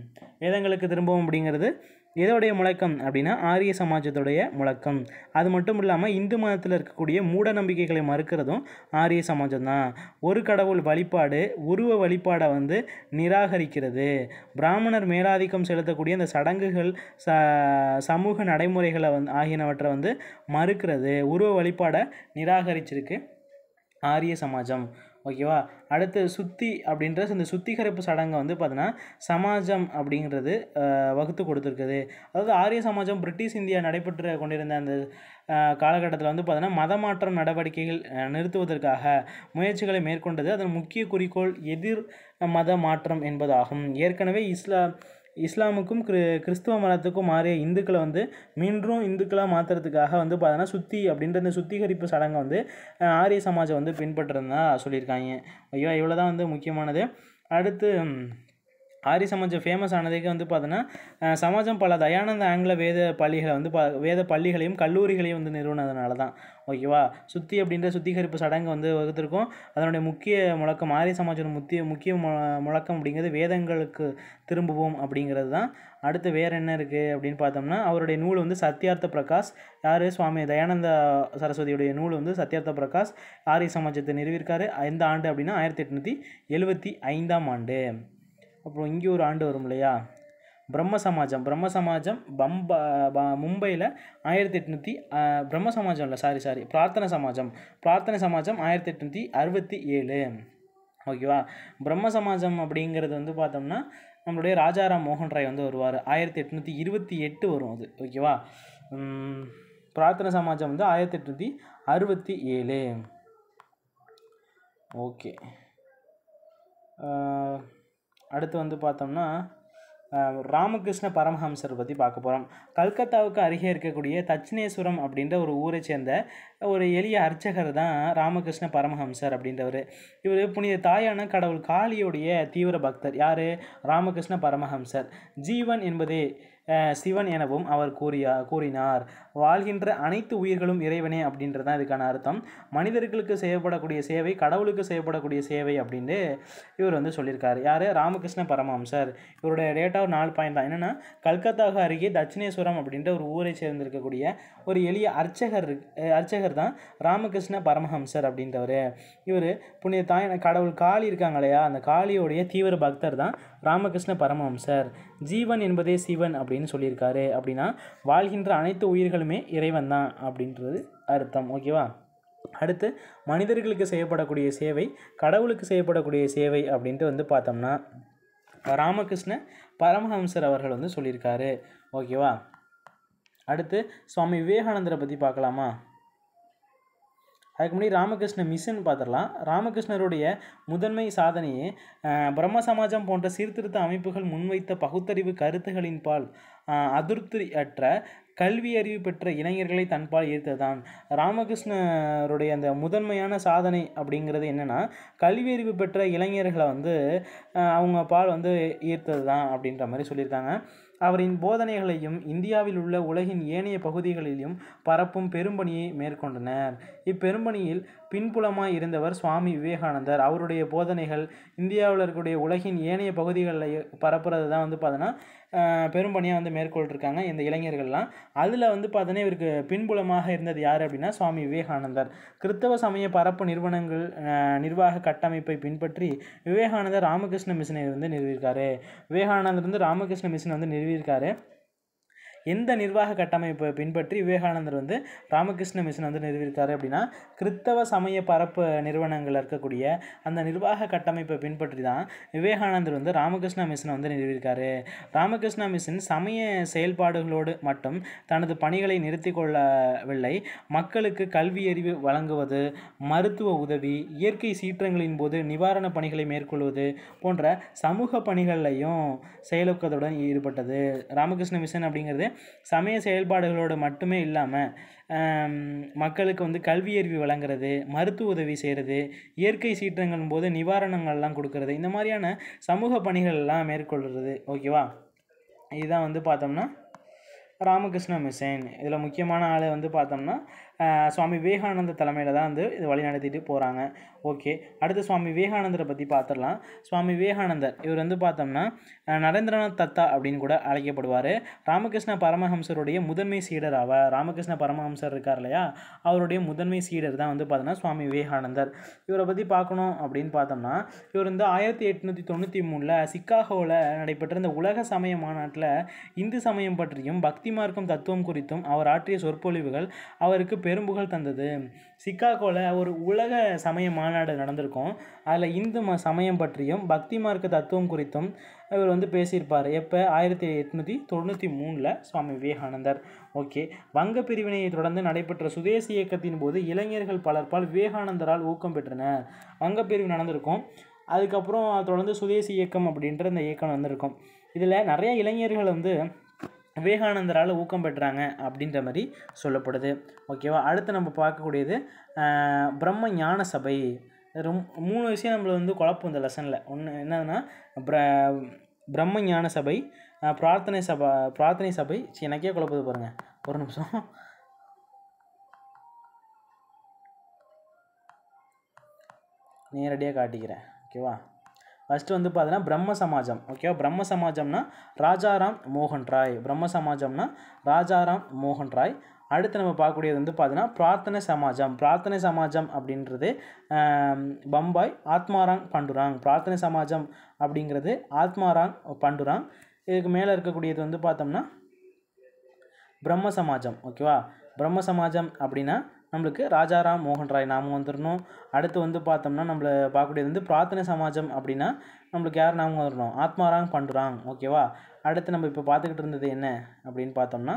S1: வேதங்களுக்கு திரும்புவோம் அப்படிங்கிறது எதோடைய முழக்கம் அப்படின்னா ஆரிய சமாஜத்துடைய முழக்கம் அது மட்டும் இல்லாமல் இந்து மதத்தில் இருக்கக்கூடிய மூட நம்பிக்கைகளை மறுக்கிறதும் ஆரிய சமாஜம் தான் ஒரு கடவுள் வழிபாடு உருவ வழிபாடை வந்து நிராகரிக்கிறது பிராமணர் மேலாதிக்கம் செலுத்தக்கூடிய அந்த சடங்குகள் ச சமூக நடைமுறைகளை வந்து ஆகியனவற்றை வந்து மறுக்கிறது உருவ வழிபாடை நிராகரிச்சிருக்கு ஆரிய சமாஜம் ஓகேவா அடுத்து சுத்தி அப்படின்ற இந்த சுத்திகரிப்பு சடங்கை வந்து பார்த்தீங்கன்னா சமாஜம் அப்படிங்கிறது வகுத்து கொடுத்துருக்குது அதாவது ஆரிய சமாஜம் பிரிட்டிஷ் இந்தியா நடைபெற்று கொண்டிருந்த அந்த காலகட்டத்தில் வந்து பார்த்தீங்கன்னா மதமாற்றம் நடவடிக்கைகள் நிறுத்துவதற்காக முயற்சிகளை மேற்கொண்டது அதன் முக்கிய குறிக்கோள் எதிர் மத மாற்றம் என்பதாகும் ஏற்கனவே இஸ்லா இஸ்லாமுக்கும் கிரு கிறிஸ்துவ மதத்துக்கும் மாறிய இந்துக்களை வந்து மீண்டும் இந்துக்களாக மாற்றுறதுக்காக வந்து பார்த்தோன்னா சுத்தி அப்படின்ற இந்த சுத்திகரிப்பு சடங்கை வந்து ஆரிய சமாஜம் வந்து பின்பற்றுறதுனா சொல்லியிருக்காங்க ஐயோ இவ்வளோ தான் வந்து முக்கியமானது அடுத்து ஆரிய சமாஜம் ஃபேமஸ் ஆனதுக்கு வந்து பார்த்தோன்னா சமாஜம் பல தயானந்த ஆங்கில வேத பள்ளிகளை வந்து பா வேத பள்ளிகளையும் கல்லூரிகளையும் வந்து நிறுவனதுனால தான் ஓகேவா சுத்தி அப்படின்ற சுத்திகரிப்பு சடங்கு வந்து வகுத்திருக்கும் அதனுடைய முக்கிய முழக்கம் ஆரிய சமாஜம் முக்கிய முக்கிய முழக்கம் அப்படிங்கிறது வேதங்களுக்கு திரும்புவோம் அப்படிங்கிறது தான் அடுத்து வேறு என்ன இருக்குது அப்படின்னு பார்த்தோம்னா அவருடைய நூல் வந்து சத்யார்த்த பிரகாஷ் யார் சுவாமி தயானந்த சரஸ்வதியுடைய நூல் வந்து சத்யார்த்த பிரகாஷ் ஆரிய சமாஜத்தை நிறுவிருக்காரு எந்த ஆண்டு அப்படின்னா ஆயிரத்தி எட்நூற்றி எழுபத்தி ஐந்தாம் ஆண்டு அப்புறம் இங்கே ஒரு ஆண்டு வரும் இல்லையா பிரம்ம சமாஜம் பிரம்ம சமாஜம் பம்ப மும்பையில் ஆயிரத்தி எட்நூற்றி பிரம்ம சமாஜம் இல்லை சாரி சாரி பிரார்த்தனை சமாஜம் பிரார்த்தனை சமாஜம் ஆயிரத்தி எட்நூற்றி அறுபத்தி ஏழு ஓகேவா பிரம்ம சமாஜம் அப்படிங்கிறது வந்து பார்த்தோம்னா நம்மளுடைய ராஜாராம் மோகன் ராய் வந்து வருவார் ஆயிரத்தி எட்நூற்றி இருபத்தி எட்டு வரும் அது ஓகேவா பிரார்த்தனை சமாஜம் வந்து ஆயிரத்தி எட்நூற்றி அறுபத்தி ஏழு ஓகே அடுத்து வந்து பார்த்தோம்னா ராமகிருஷ்ண பரமஹம்சர் பற்றி பார்க்க போகிறோம் கல்கத்தாவுக்கு அருகே இருக்கக்கூடிய தட்சிணேஸ்வரம் அப்படின்ற ஒரு ஊரை சேர்ந்த ஒரு எளிய அர்ச்சகர் தான் ராமகிருஷ்ண பரமஹம்சர் அப்படின்றவர் இவர் புனித தாயான கடவுள் காளியுடைய தீவிர பக்தர் யார் ராமகிருஷ்ண பரமஹம்சர் ஜீவன் என்பதே சிவன் எனவும் அவர் கூறியா கூறினார் வாழ்கின்ற அனைத்து உயிர்களும் இறைவனே அப்படின்றது தான் இதுக்கான அர்த்தம் மனிதர்களுக்கு செய்யப்படக்கூடிய சேவை கடவுளுக்கு செய்யப்படக்கூடிய சேவை அப்படின்ட்டு இவர் வந்து சொல்லியிருக்காரு யார் ராமகிருஷ்ண பரமஹம்சர் இவருடைய டேட் ஆஃப் நாலு பாயிண்ட் தான் என்னென்னா கல்கத்தாவுக்கு அருகே தட்சிணேஸ்வரம் அப்படின்ற ஒரு ஊரை சேர்ந்திருக்கக்கூடிய ஒரு எளிய அர்ச்சகர் அர்ச்சகர் பாடகர் தான் ராமகிருஷ்ண பரமஹம்சர் அப்படின்றவர் இவர் புனித தாய் கடவுள் காளி இருக்காங்க இல்லையா அந்த காளியோடைய தீவிர பக்தர் தான் ராமகிருஷ்ண பரமஹம்சர் ஜீவன் என்பதே சிவன் அப்படின்னு சொல்லியிருக்காரு அப்படின்னா வாழ்கின்ற அனைத்து உயிர்களுமே இறைவன் தான் அப்படின்றது அர்த்தம் ஓகேவா அடுத்து மனிதர்களுக்கு செய்யப்படக்கூடிய சேவை கடவுளுக்கு செய்யப்படக்கூடிய சேவை அப்படின்ட்டு வந்து பார்த்தோம்னா ராமகிருஷ்ண பரமஹம்சர் அவர்கள் வந்து சொல்லியிருக்காரு ஓகேவா அடுத்து சுவாமி விவேகானந்தரை பற்றி பார்க்கலாமா அதுக்கு முன்னாடி ராமகிருஷ்ண மிஷன் பார்த்துடலாம் ராமகிருஷ்ணருடைய முதன்மை சாதனையே பிரம்ம சமாஜம் போன்ற சீர்திருத்த அமைப்புகள் முன்வைத்த பகுத்தறிவு கருத்துகளின் பால் அதிருப்தி அற்ற கல்வி அறிவு பெற்ற இளைஞர்களை தன்பால் ஈர்த்ததான் ராமகிருஷ்ணருடைய அந்த முதன்மையான சாதனை அப்படிங்கிறது என்னென்னா கல்வி அறிவு பெற்ற இளைஞர்களை வந்து அவங்க பால் வந்து ஈர்த்தது தான் அப்படின்ற மாதிரி சொல்லியிருக்காங்க அவரின் போதனைகளையும் இந்தியாவில் உள்ள உலகின் ஏனைய பகுதிகளிலும் பரப்பும் பெரும்பணியை மேற்கொண்டனர் இப்பெரும்பணியில் பின்புலமாய் இருந்தவர் சுவாமி விவேகானந்தர் அவருடைய போதனைகள் இந்தியாவில் இருக்கக்கூடிய உலகின் ஏனைய பகுதிகளில் பரப்புறது தான் வந்து பார்த்தோன்னா பெரும்பணியாக வந்து மேற்கொள்ளிருக்காங்க இந்த இளைஞர்கள்லாம் அதில் வந்து பார்த்தோன்னா இவருக்கு பின்புலமாக இருந்தது யார் அப்படின்னா சுவாமி விவேகானந்தர் கிறித்தவ சமய பரப்பு நிறுவனங்கள் நிர்வாக கட்டமைப்பை பின்பற்றி விவேகானந்தர் ராமகிருஷ்ண மிஷனை வந்து நிறுவியிருக்காரு விவேகானந்தர் வந்து ராமகிருஷ்ண மிஷனை வந்து நிறுவியிருக்காரு எந்த நிர்வாக கட்டமைப்பை பின்பற்றி விவேகானந்தர் வந்து ராமகிருஷ்ண மிஷன் வந்து நிறுவியிருக்காரு அப்படின்னா கிறித்தவ சமய பரப்பு நிறுவனங்கள் இருக்கக்கூடிய அந்த நிர்வாக கட்டமைப்பை பின்பற்றி தான் விவேகானந்தர் வந்து ராமகிருஷ்ண மிஷனை வந்து நிறுவியிருக்காரு ராமகிருஷ்ணா மிஷன் சமய செயல்பாடுகளோடு மட்டும் தனது பணிகளை நிறுத்தி கொள்ளவில்லை மக்களுக்கு கல்வி அறிவு வழங்குவது மருத்துவ உதவி இயற்கை சீற்றங்களின் போது நிவாரண பணிகளை மேற்கொள்வது போன்ற சமூக பணிகளையும் செயலூக்கத்துடன் ஈடுபட்டது ராமகிருஷ்ண மிஷன் அப்படிங்கிறது சமய செயல்பாடுகளோடு மட்டுமே இல்லாமல் மக்களுக்கு வந்து கல்வியறிவு வழங்குறது மருத்துவ உதவி செய்கிறது இயற்கை சீற்றங்கள் போது நிவாரணங்கள்லாம் கொடுக்கறது இந்த மாதிரியான சமூக பணிகள்லாம் மேற்கொள்கிறது ஓகேவா இதுதான் வந்து பார்த்தோம்னா ராமகிருஷ்ண மிஷன் இதில் முக்கியமான ஆள் வந்து பார்த்தோம்னா சுவாமி விவேகானந்தர் தலைமையில் தான் வந்து இது நடத்திட்டு போகிறாங்க ஓகே அடுத்து சுவாமி விவேகானந்தரை பற்றி பார்த்துடலாம் சுவாமி விவேகானந்தர் இவர் வந்து பார்த்தோம்னா நரேந்திரநாத் தத்தா அப்படின்னு கூட அழைக்கப்படுவார் ராமகிருஷ்ண பரமஹம்சருடைய முதன்மை சீடர் ஆவார் ராமகிருஷ்ண பரமஹம்சர் இருக்கார் இல்லையா அவருடைய முதன்மை சீடர் தான் வந்து பார்த்தோம்னா சுவாமி விவேகானந்தர் இவரை பற்றி பார்க்கணும் அப்படின்னு பார்த்தோம்னா இவர் வந்து ஆயிரத்தி எட்நூற்றி தொண்ணூற்றி மூணில் சிக்காகோவில் நடைபெற்ற இந்த உலக சமய மாநாட்டில் இந்து சமயம் பற்றியும் பக்தி மார்க்கம் தத்துவம் குறித்தும் அவர் ஆற்றிய சொற்பொழிவுகள் அவருக்கு பெரும்புகழ் தந்தது சிக்காகோவில் ஒரு உலக சமய மாநாடு நடந்திருக்கும் அதில் இந்து ம சமயம் பற்றியும் பக்தி மார்க்க தத்துவம் குறித்தும் இவர் வந்து பேசியிருப்பார் எப்போ ஆயிரத்தி எட்நூற்றி தொண்ணூற்றி மூணில் சுவாமி விவேகானந்தர் ஓகே வங்க பிரிவினையை தொடர்ந்து நடைபெற்ற சுதேசி இயக்கத்தின் போது இளைஞர்கள் பலர்பால் விவேகானந்தரால் ஊக்கம் பெற்றனர் வங்க பிரிவு நடந்திருக்கும் அதுக்கப்புறம் தொடர்ந்து சுதேசி இயக்கம் அப்படின்ற அந்த இயக்கம் வந்திருக்கும் இதில் நிறைய இளைஞர்கள் வந்து விவேகானந்தரால் ஊக்கம் பெற்றாங்க அப்படின்ற மாதிரி சொல்லப்படுது ஓகேவா அடுத்து நம்ம பார்க்கக்கூடியது பிரம்ம ஞான சபை ரொம் மூணு விஷயம் நம்மளை வந்து குழப்பம் இந்த லெசனில் ஒன்று என்னதுன்னா பிர பிரம்ம ஞான சபை பிரார்த்தனை சபை பிரார்த்தனை சபை எனக்கே குழப்பது பாருங்கள் ஒரு நிமிஷம் நேரடியாக காட்டிக்கிறேன் ஓகேவா ஃபஸ்ட்டு வந்து பார்த்தீங்கன்னா பிரம்ம சமாஜம் ஓகேவா பிரம்ம சமாஜம்னா ராஜாராம் மோகன் ராய் பிரம்ம சமாஜம்னா ராஜாராம் மோகன் ராய் அடுத்து நம்ம பார்க்கக்கூடியது வந்து பார்த்தீங்கன்னா பிரார்த்தனை சமாஜம் பிரார்த்தனை சமாஜம் அப்படின்றது பம்பாய் ஆத்மாராங் பண்டுராங் பிரார்த்தனை சமாஜம் அப்படிங்கிறது ஆத்மாராங் பண்டுராங் இதுக்கு மேலே இருக்கக்கூடியது வந்து பார்த்தோம்னா பிரம்ம சமாஜம் ஓகேவா பிரம்ம சமாஜம் அப்படின்னா நம்மளுக்கு ராஜாராம் மோகன் ராய் நாமம் வந்துடணும் அடுத்து வந்து பார்த்தோம்னா நம்மளை பார்க்கக்கூடியது வந்து பிரார்த்தனை சமாஜம் அப்படின்னா நம்மளுக்கு யார் நாமம் வந்துடணும் ஆத்மாராங் பண்ணுறாங்க ஓகேவா அடுத்து நம்ம இப்போ பார்த்துக்கிட்டு இருந்தது என்ன அப்படின்னு பார்த்தோம்னா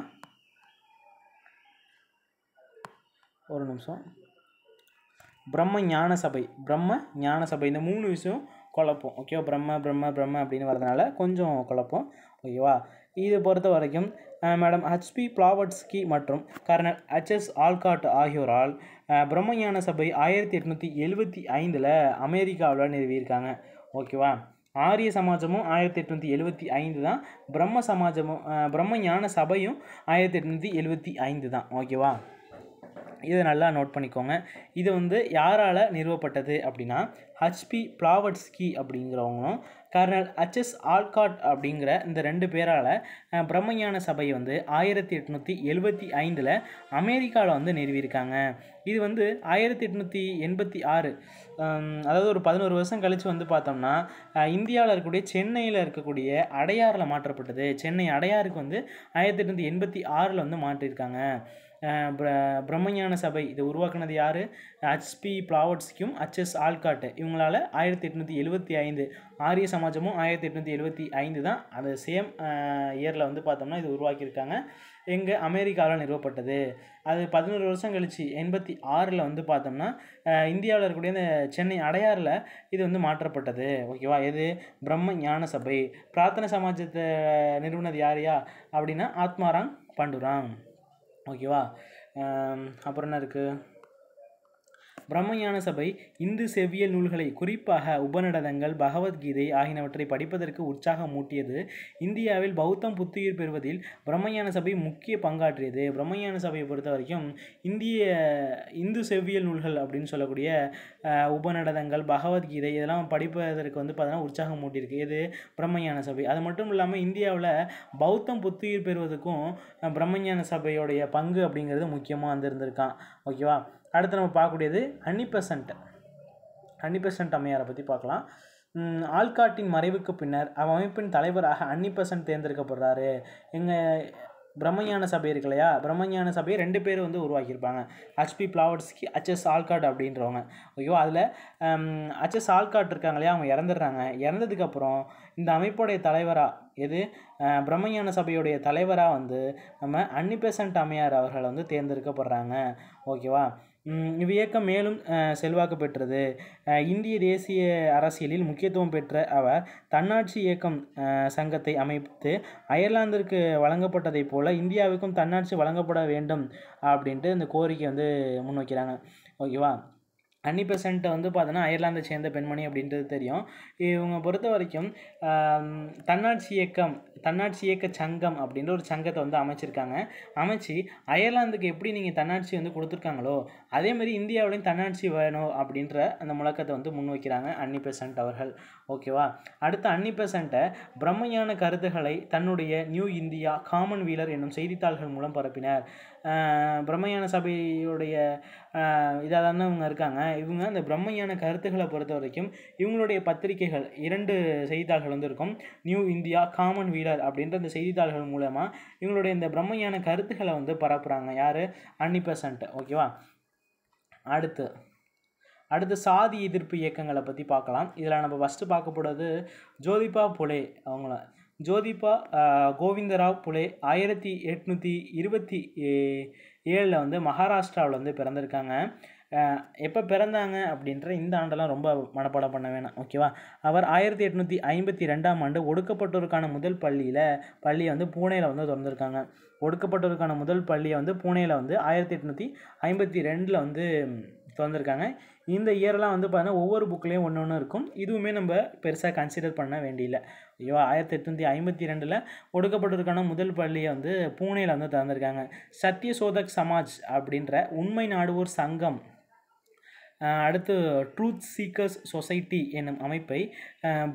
S1: ஒரு நிமிஷம் பிரம்ம ஞான சபை பிரம்ம ஞான சபை இந்த மூணு விஷயம் குழப்பம் ஓகேவா பிரம்ம பிரம்ம பிரம்ம அப்படின்னு வரதுனால கொஞ்சம் குழப்பம் ஓகேவா இதை பொறுத்த வரைக்கும் மேடம் ஹச்பி பிளாவட்ஸ்கி மற்றும் கர்னல் ஹச்எஸ் ஆல்காட் ஆகியோரால் பிரம்மஞான சபை ஆயிரத்தி எட்நூற்றி எழுபத்தி ஐந்தில் அமெரிக்காவில் நிறுவியிருக்காங்க ஓகேவா ஆரிய சமாஜமும் ஆயிரத்தி எட்நூற்றி எழுபத்தி ஐந்து தான் பிரம்ம சமாஜமும் பிரம்ம ஞான சபையும் ஆயிரத்தி எட்நூற்றி எழுபத்தி ஐந்து தான் ஓகேவா இதை நல்லா நோட் பண்ணிக்கோங்க இது வந்து யாரால் நிறுவப்பட்டது அப்படின்னா ஹச்பி பிளாவட்ஸ்கி அப்படிங்கிறவங்களும் கர்னல் அச்எஸ் ஆல்காட் அப்படிங்கிற இந்த ரெண்டு பேரால் பிரம்மஞான சபை வந்து ஆயிரத்தி எட்நூற்றி எழுபத்தி ஐந்தில் அமெரிக்காவில் வந்து நிறுவியிருக்காங்க இது வந்து ஆயிரத்தி எட்நூற்றி எண்பத்தி ஆறு அதாவது ஒரு பதினோரு வருஷம் கழித்து வந்து பார்த்தோம்னா இந்தியாவில் இருக்கக்கூடிய சென்னையில் இருக்கக்கூடிய அடையாறில் மாற்றப்பட்டது சென்னை அடையாருக்கு வந்து ஆயிரத்தி எட்நூற்றி எண்பத்தி ஆறில் வந்து மாற்றிருக்காங்க பிரம்மஞான சபை இதை உருவாக்குனது யார் ஹச்பி பிளாவட்ஸ்க்கும் ஹச்எஸ் ஆல்காட்டு இவங்களால் ஆயிரத்தி எட்நூற்றி எழுபத்தி ஐந்து ஆரிய சமாஜமும் ஆயிரத்தி எட்நூற்றி எழுபத்தி ஐந்து தான் அந்த சேம் இயரில் வந்து பார்த்தோம்னா இது உருவாக்கியிருக்காங்க எங்கே அமெரிக்காவில் நிறுவப்பட்டது அது பதினோரு வருஷம் கழித்து எண்பத்தி ஆறில் வந்து பார்த்தோம்னா இந்தியாவில் இருக்கக்கூடிய இந்த சென்னை அடையாறில் இது வந்து மாற்றப்பட்டது ஓகேவா எது பிரம்ம ஞான சபை பிரார்த்தனை சமாஜத்தை நிறுவனது யாரையா அப்படின்னா ஆத்மாராம் பண்டுராம் ஓகேவா அப்புறம் என்ன இருக்குது பிரம்மஞான சபை இந்து செவ்வியல் நூல்களை குறிப்பாக உபநடனங்கள் பகவத்கீதை ஆகியனவற்றை படிப்பதற்கு உற்சாகம் ஊட்டியது இந்தியாவில் பௌத்தம் புத்துயிர் பெறுவதில் பிரம்மஞான சபை முக்கிய பங்காற்றியது பிரம்மஞான சபையை பொறுத்த வரைக்கும் இந்திய இந்து செவ்வியல் நூல்கள் அப்படின்னு சொல்லக்கூடிய உபநடனங்கள் பகவத்கீதை இதெல்லாம் படிப்பதற்கு வந்து பார்த்தீங்கன்னா உற்சாகம் ஊட்டியிருக்கு இது பிரம்மஞான சபை அது மட்டும் இல்லாமல் இந்தியாவில் பௌத்தம் புத்துயிர் பெறுவதற்கும் பிரம்மஞான சபையோடைய பங்கு அப்படிங்கிறது முக்கியமாக வந்திருந்திருக்கான் ஓகேவா அடுத்து நம்ம பார்க்கக்கூடியது அன்னிபெசன்ட் அன்னிபெசன்ட் அம்மையாரை பற்றி பார்க்கலாம் ஆல்காட்டின் மறைவுக்கு பின்னர் அவ்வமைப்பின் தலைவராக அன்னிபெசன்ட் தேர்ந்தெடுக்கப்படுறாரு எங்கள் பிரம்மஞான சபை இருக்கு இல்லையா பிரம்மஞான சபையை ரெண்டு பேரும் வந்து உருவாக்கியிருப்பாங்க ஹச்பி பிளாவட்ஸ்கி ஹச்எஸ் ஆல்காட் அப்படின்றவங்க ஓகேவா அதில் ஹச்எஸ் ஆல்காட் இருக்காங்க இல்லையா அவங்க இறந்துடுறாங்க இறந்ததுக்கப்புறம் இந்த அமைப்புடைய தலைவராக எது பிரம்மஞான சபையுடைய தலைவராக வந்து நம்ம அன்னிபெசன்ட் அம்மையார் அவர்கள் வந்து தேர்ந்தெடுக்கப்படுறாங்க ஓகேவா இவ்வியக்கம் மேலும் செல்வாக்கு பெற்றது இந்திய தேசிய அரசியலில் முக்கியத்துவம் பெற்ற அவர் தன்னாட்சி இயக்கம் சங்கத்தை அமைத்து அயர்லாந்திற்கு வழங்கப்பட்டதைப் போல இந்தியாவுக்கும் தன்னாட்சி வழங்கப்பட வேண்டும் அப்படின்ட்டு இந்த கோரிக்கை வந்து முன்வைக்கிறாங்க ஓகேவா அன்னி பெசன்ட்டை வந்து பார்த்தோன்னா அயர்லாந்தை சேர்ந்த பெண்மணி அப்படின்றது தெரியும் இவங்க பொறுத்த வரைக்கும் தன்னாட்சி இயக்கம் தன்னாட்சி இயக்க சங்கம் அப்படின்ற ஒரு சங்கத்தை வந்து அமைச்சிருக்காங்க அமைச்சு அயர்லாந்துக்கு எப்படி நீங்கள் தன்னாட்சி வந்து கொடுத்துருக்காங்களோ அதேமாதிரி இந்தியாவிலையும் தன்னாட்சி வேணும் அப்படின்ற அந்த முழக்கத்தை வந்து முன்வைக்கிறாங்க அன்னி பெசன்ட் அவர்கள் ஓகேவா அடுத்து அன்னி பெசன்ட்டை பிரம்மையான கருத்துக்களை தன்னுடைய நியூ இந்தியா காமன் வீலர் என்னும் செய்தித்தாள்கள் மூலம் பரப்பினர் பிரம்மையான சபையுடைய இதாக தானே இவங்க இருக்காங்க இவங்க அந்த பிரம்மையான கருத்துக்களை பொறுத்த வரைக்கும் இவங்களுடைய பத்திரிகைகள் இரண்டு செய்தித்தாள்கள் வந்து இருக்கும் நியூ இந்தியா காமன் வீலர் அப்படின்ற அந்த செய்தித்தாள்கள் மூலமாக இவங்களுடைய இந்த பிரம்மையான கருத்துக்களை வந்து பரப்புகிறாங்க யார் அன்னிபெசன்ட் ஓகேவா அடுத்து அடுத்து சாதி எதிர்ப்பு இயக்கங்களை பற்றி பார்க்கலாம் இதில் நம்ம ஃபஸ்ட்டு பார்க்கப்படுறது ஜோதிபா புலே அவங்கள ஜோதிபா கோவிந்தராவ் புலே ஆயிரத்தி எட்நூற்றி இருபத்தி ஏழில் வந்து மகாராஷ்டிராவில் வந்து பிறந்திருக்காங்க எப்போ பிறந்தாங்க அப்படின்ற இந்த ஆண்டெல்லாம் ரொம்ப மனப்பாடம் பண்ண வேணாம் ஓகேவா அவர் ஆயிரத்தி எட்நூற்றி ஐம்பத்தி ரெண்டாம் ஆண்டு ஒடுக்கப்பட்டோருக்கான முதல் பள்ளியில் பள்ளியை வந்து பூனேயில் வந்து திறந்துருக்காங்க ஒடுக்கப்பட்டோருக்கான முதல் பள்ளியை வந்து பூனேயில் வந்து ஆயிரத்தி எட்நூற்றி ஐம்பத்தி ரெண்டில் வந்து திறந்துருக்காங்க இந்த இயர்லாம் வந்து பார்த்தீங்கன்னா ஒவ்வொரு புக்லேயும் ஒன்று ஒன்று இருக்கும் இதுவுமே நம்ம பெருசாக கன்சிடர் பண்ண வேண்டியில்ல ஐயோ ஆயிரத்தி எட்நூற்றி ஐம்பத்தி ரெண்டில் ஒடுக்கப்பட்டிருக்கான முதல் பள்ளியை வந்து பூனேயில் வந்து திறந்திருக்காங்க சத்திய சோதக் சமாஜ் அப்படின்ற உண்மை நாடுவோர் சங்கம் அடுத்து ட்ரூத் சீக்கர்ஸ் சொசைட்டி என்னும் அமைப்பை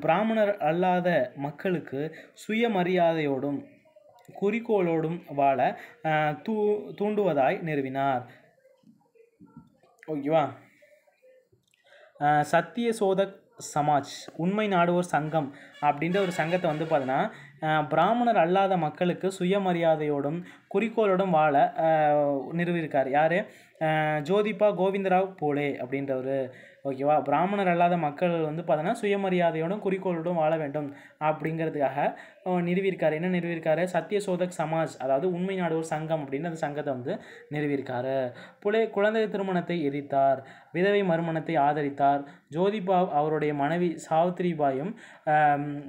S1: பிராமணர் அல்லாத மக்களுக்கு சுயமரியாதையோடும் குறிக்கோளோடும் வாழ தூ தூண்டுவதாய் நிறுவினார் ஓகேவா சத்திய சோதக் சமாஜ் உண்மை நாடுவோர் சங்கம் அப்படின்ற ஒரு சங்கத்தை வந்து பார்த்தீங்கன்னா பிராமணர் அல்லாத மக்களுக்கு சுயமரியாதையோடும் குறிக்கோளோடும் வாழ நிறுவியிருக்கார் யார் ஜோதிபா கோவிந்தராவ் போலே ஒரு ஓகேவா பிராமணர் அல்லாத மக்கள் வந்து பார்த்தோன்னா சுயமரியாதையோடும் குறிக்கோளோடும் வாழ வேண்டும் அப்படிங்கிறதுக்காக நிறுவியிருக்காரு என்ன நிறுவியிருக்காரு சோதக் சமாஜ் அதாவது உண்மை நாடோர் சங்கம் அப்படின்னு அந்த சங்கத்தை வந்து நிறுவியிருக்காரு புலே குழந்தை திருமணத்தை எதிர்த்தார் விதவை மறுமணத்தை ஆதரித்தார் ஜோதிபா அவருடைய மனைவி சாவித்ரிபாயும்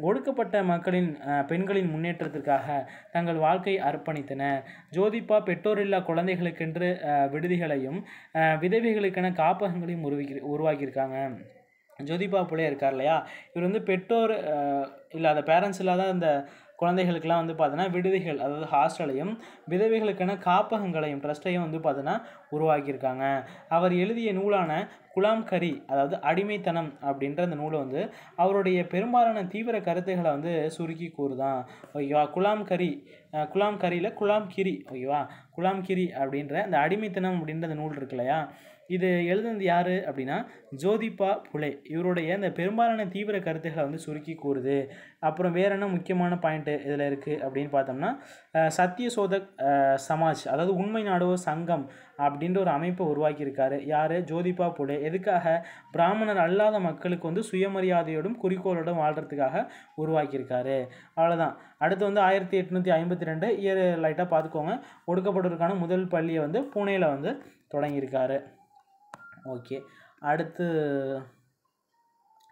S1: ஒடுக்கப்பட்ட மக்களின் பெண்களின் முன்னேற்றத்திற்காக தங்கள் வாழ்க்கை அர்ப்பணித்தனர் ஜோதிபா பெற்றோரில்லா குழந்தைகளுக்கென்று விடுதிகளையும் விதவைகளுக்கென காப்பகங்களையும் உருவாக்கி உருவாக்கியிருக்காங்க ஜோதிபா புலே இருக்கார் இல்லையா இவர் வந்து பெற்றோர் இல்லாத பேரண்ட்ஸ் இல்லாத அந்த குழந்தைகளுக்கெல்லாம் வந்து பார்த்தோன்னா விடுதிகள் அதாவது ஹாஸ்டலையும் விதவைகளுக்கான காப்பகங்களையும் ட்ரஸ்ட்டையும் வந்து பார்த்தோன்னா உருவாக்கியிருக்காங்க அவர் எழுதிய நூலான குலாம் கரி அதாவது அடிமைத்தனம் அப்படின்ற அந்த நூலை வந்து அவருடைய பெரும்பாலான தீவிர கருத்துக்களை வந்து சுருக்கி கூறுதான் ஓகேவா குலாம் கரி குலாம் கரியில் குலாம் கிரி ஓகேவா குலாம் கிரி அப்படின்ற அந்த அடிமைத்தனம் அப்படின்ற அந்த நூல் இருக்கு இல்லையா இது எழுதுனது யார் அப்படின்னா ஜோதிபா புலே இவருடைய இந்த பெரும்பாலான தீவிர கருத்துக்களை வந்து சுருக்கி கூறுது அப்புறம் வேற என்ன முக்கியமான பாயிண்ட்டு இதில் இருக்குது அப்படின்னு பார்த்தோம்னா சத்திய சோதக் சமாஜ் அதாவது உண்மை நாடு சங்கம் அப்படின்ற ஒரு அமைப்பை உருவாக்கியிருக்காரு யார் ஜோதிபா புலே எதுக்காக பிராமணர் அல்லாத மக்களுக்கு வந்து சுயமரியாதையோடும் குறிக்கோளோடும் வாழ்கிறதுக்காக உருவாக்கியிருக்காரு அவ்வளோதான் அடுத்து வந்து ஆயிரத்தி எட்நூற்றி ஐம்பத்தி ரெண்டு இயர் லைட்டாக பார்த்துக்கோங்க ஒடுக்கப்பட்டோருக்கான முதல் பள்ளியை வந்து புனேயில் வந்து தொடங்கியிருக்காரு ஓகே அடுத்து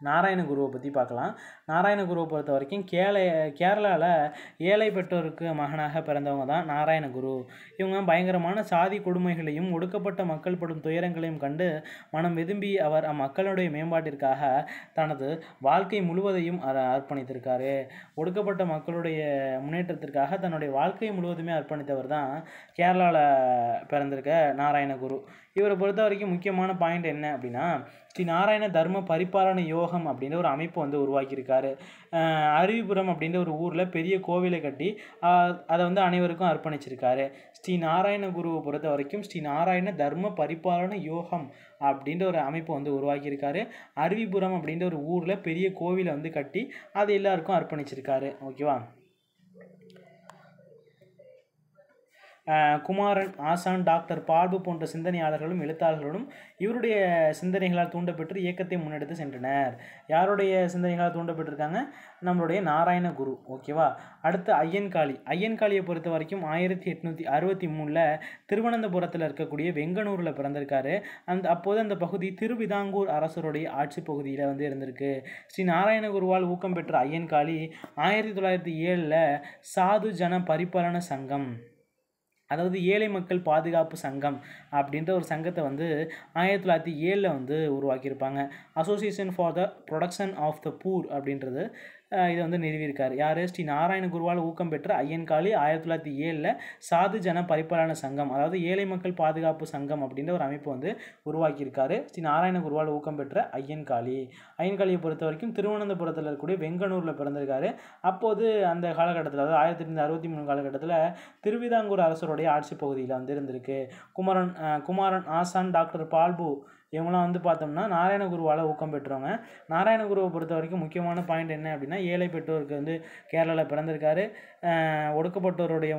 S1: நாராயணகுருவை பற்றி பார்க்கலாம் நாராயணகுருவை பொறுத்த வரைக்கும் கேள கேரளாவில் ஏழை பெற்றோருக்கு மகனாக பிறந்தவங்க தான் நாராயணகுரு இவங்க பயங்கரமான சாதி கொடுமைகளையும் ஒடுக்கப்பட்ட மக்கள் படும் துயரங்களையும் கண்டு மனம் விரும்பி அவர் அம்மக்களுடைய மேம்பாட்டிற்காக தனது வாழ்க்கை முழுவதையும் அர்ப்பணித்திருக்காரு ஒடுக்கப்பட்ட மக்களுடைய முன்னேற்றத்திற்காக தன்னுடைய வாழ்க்கை முழுவதுமே அர்ப்பணித்தவர் தான் கேரளாவில் பிறந்திருக்க நாராயணகுரு இவரை பொறுத்த வரைக்கும் முக்கியமான பாயிண்ட் என்ன அப்படின்னா ஸ்ரீ நாராயண தர்ம பரிபாலன யோகம் அப்படின்ற ஒரு அமைப்பு வந்து உருவாக்கியிருக்காரு அருவிபுரம் அப்படின்ற ஒரு ஊரில் பெரிய கோவிலை கட்டி அதை வந்து அனைவருக்கும் அர்ப்பணிச்சிருக்காரு ஸ்ரீ நாராயண குருவை பொறுத்த வரைக்கும் ஸ்ரீ நாராயண தர்ம பரிபாலன யோகம் அப்படின்ற ஒரு அமைப்பு வந்து உருவாக்கியிருக்காரு அருவிபுரம் அப்படின்ற ஒரு ஊரில் பெரிய கோவிலை வந்து கட்டி அதை எல்லாருக்கும் அர்ப்பணிச்சிருக்காரு ஓகேவா குமாரன் ஆசான் டாக்டர் பார்பு போன்ற சிந்தனையாளர்களும் எழுத்தாளர்களும் இவருடைய சிந்தனைகளால் தூண்டப்பெற்று இயக்கத்தை முன்னெடுத்து சென்றனர் யாருடைய சிந்தனைகளால் தூண்டப்பட்டிருக்காங்க நம்மளுடைய நாராயண குரு ஓகேவா அடுத்து ஐயன்காளி ஐயன்காளியை பொறுத்த வரைக்கும் ஆயிரத்தி எட்நூற்றி அறுபத்தி மூணில் திருவனந்தபுரத்தில் இருக்கக்கூடிய வெங்கனூரில் பிறந்திருக்காரு அந்த அப்போது அந்த பகுதி திருவிதாங்கூர் அரசருடைய ஆட்சி பகுதியில் வந்து இருந்திருக்கு ஸ்ரீ நாராயண குருவால் ஊக்கம் பெற்ற ஐயன்காளி ஆயிரத்தி தொள்ளாயிரத்தி ஏழில் சாது ஜன பரிபாலன சங்கம் அதாவது ஏழை மக்கள் பாதுகாப்பு சங்கம் அப்படின்ற ஒரு சங்கத்தை வந்து ஆயிரத்தி தொள்ளாயிரத்தி ஏழில் வந்து உருவாக்கியிருப்பாங்க association for the production of the poor அப்படின்றது இதை வந்து நிறுவியிருக்கார் யார் ஸ்ரீ நாராயண குருவால் ஊக்கம் பெற்ற ஐயன்காளி ஆயிரத்தி தொள்ளாயிரத்தி ஏழில் சாது ஜன பரிபாலன சங்கம் அதாவது ஏழை மக்கள் பாதுகாப்பு சங்கம் அப்படின்ற ஒரு அமைப்பு வந்து உருவாக்கியிருக்காரு ஸ்ரீ நாராயண குருவால் ஊக்கம் பெற்ற ஐயன்காளி ஐயன்காளியை பொறுத்த வரைக்கும் திருவனந்தபுரத்தில் இருக்கக்கூடிய வெங்கனூரில் பிறந்திருக்காரு அப்போது அந்த காலகட்டத்தில் அதாவது ஆயிரத்தி எட்நூத்தி அறுபத்தி மூணு காலகட்டத்தில் திருவிதாங்கூர் அரசருடைய ஆட்சி பகுதியில் வந்து இருந்திருக்கு குமரன் குமாரன் ஆசான் டாக்டர் பால்பு இவங்களாம் வந்து பார்த்தோம்னா நாராயண குருவால் ஊக்கம் பெற்றவங்க நாராயணகுருவை பொறுத்த வரைக்கும் முக்கியமான பாயிண்ட் என்ன அப்படின்னா ஏழை பெற்றோருக்கு வந்து கேரளாவில் பிறந்திருக்காரு ஒடுக்கப்பட்டோருடைய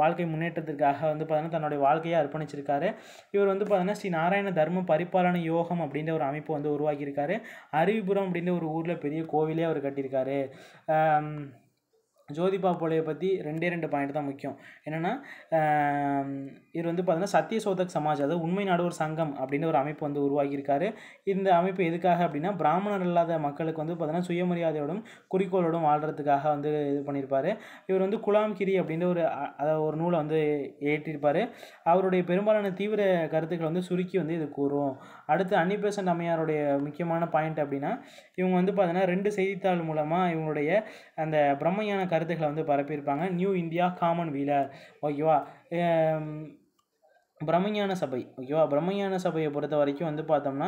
S1: வாழ்க்கை முன்னேற்றத்திற்காக வந்து பார்த்தோன்னா தன்னுடைய வாழ்க்கையை அர்ப்பணிச்சிருக்காரு இவர் வந்து பார்த்தோன்னா ஸ்ரீ நாராயண தர்ம பரிபாலன யோகம் அப்படின்ற ஒரு அமைப்பு வந்து உருவாக்கியிருக்காரு அருவிபுரம் அப்படின்ற ஒரு ஊரில் பெரிய கோவிலே அவர் கட்டியிருக்காரு ஜோதிபா போலையை பற்றி ரெண்டே ரெண்டு பாயிண்ட் தான் முக்கியம் என்னென்னா இவர் வந்து பார்த்தீங்கன்னா சத்திய சோதக் சமாஜ் அதாவது உண்மை நாடுவர் சங்கம் அப்படின்னு ஒரு அமைப்பு வந்து உருவாகியிருக்காரு இந்த அமைப்பு எதுக்காக அப்படின்னா பிராமணர் இல்லாத மக்களுக்கு வந்து பார்த்தீங்கன்னா சுயமரியாதையோடும் குறிக்கோளோடும் வாழ்கிறதுக்காக வந்து இது பண்ணியிருப்பார் இவர் வந்து குலாம்கிரி அப்படின்ற ஒரு அதாவது ஒரு நூலை வந்து ஏற்றியிருப்பார் அவருடைய பெரும்பாலான தீவிர கருத்துக்களை வந்து சுருக்கி வந்து இது கூறும் அடுத்து அன்னிபெசன்ட் அம்மையாருடைய முக்கியமான பாயிண்ட் அப்படின்னா இவங்க வந்து பார்த்தீங்கன்னா ரெண்டு செய்தித்தாள் மூலமாக இவங்களுடைய அந்த பிரம்மையான கருத்துக்களை வந்து பரப்பியிருப்பாங்க நியூ இந்தியா காமன் வீலர் ஓகேவா பிரம்மஞான சபை ஓகேவா பிரம்மஞான சபையை பொறுத்த வரைக்கும் வந்து பார்த்தோம்னா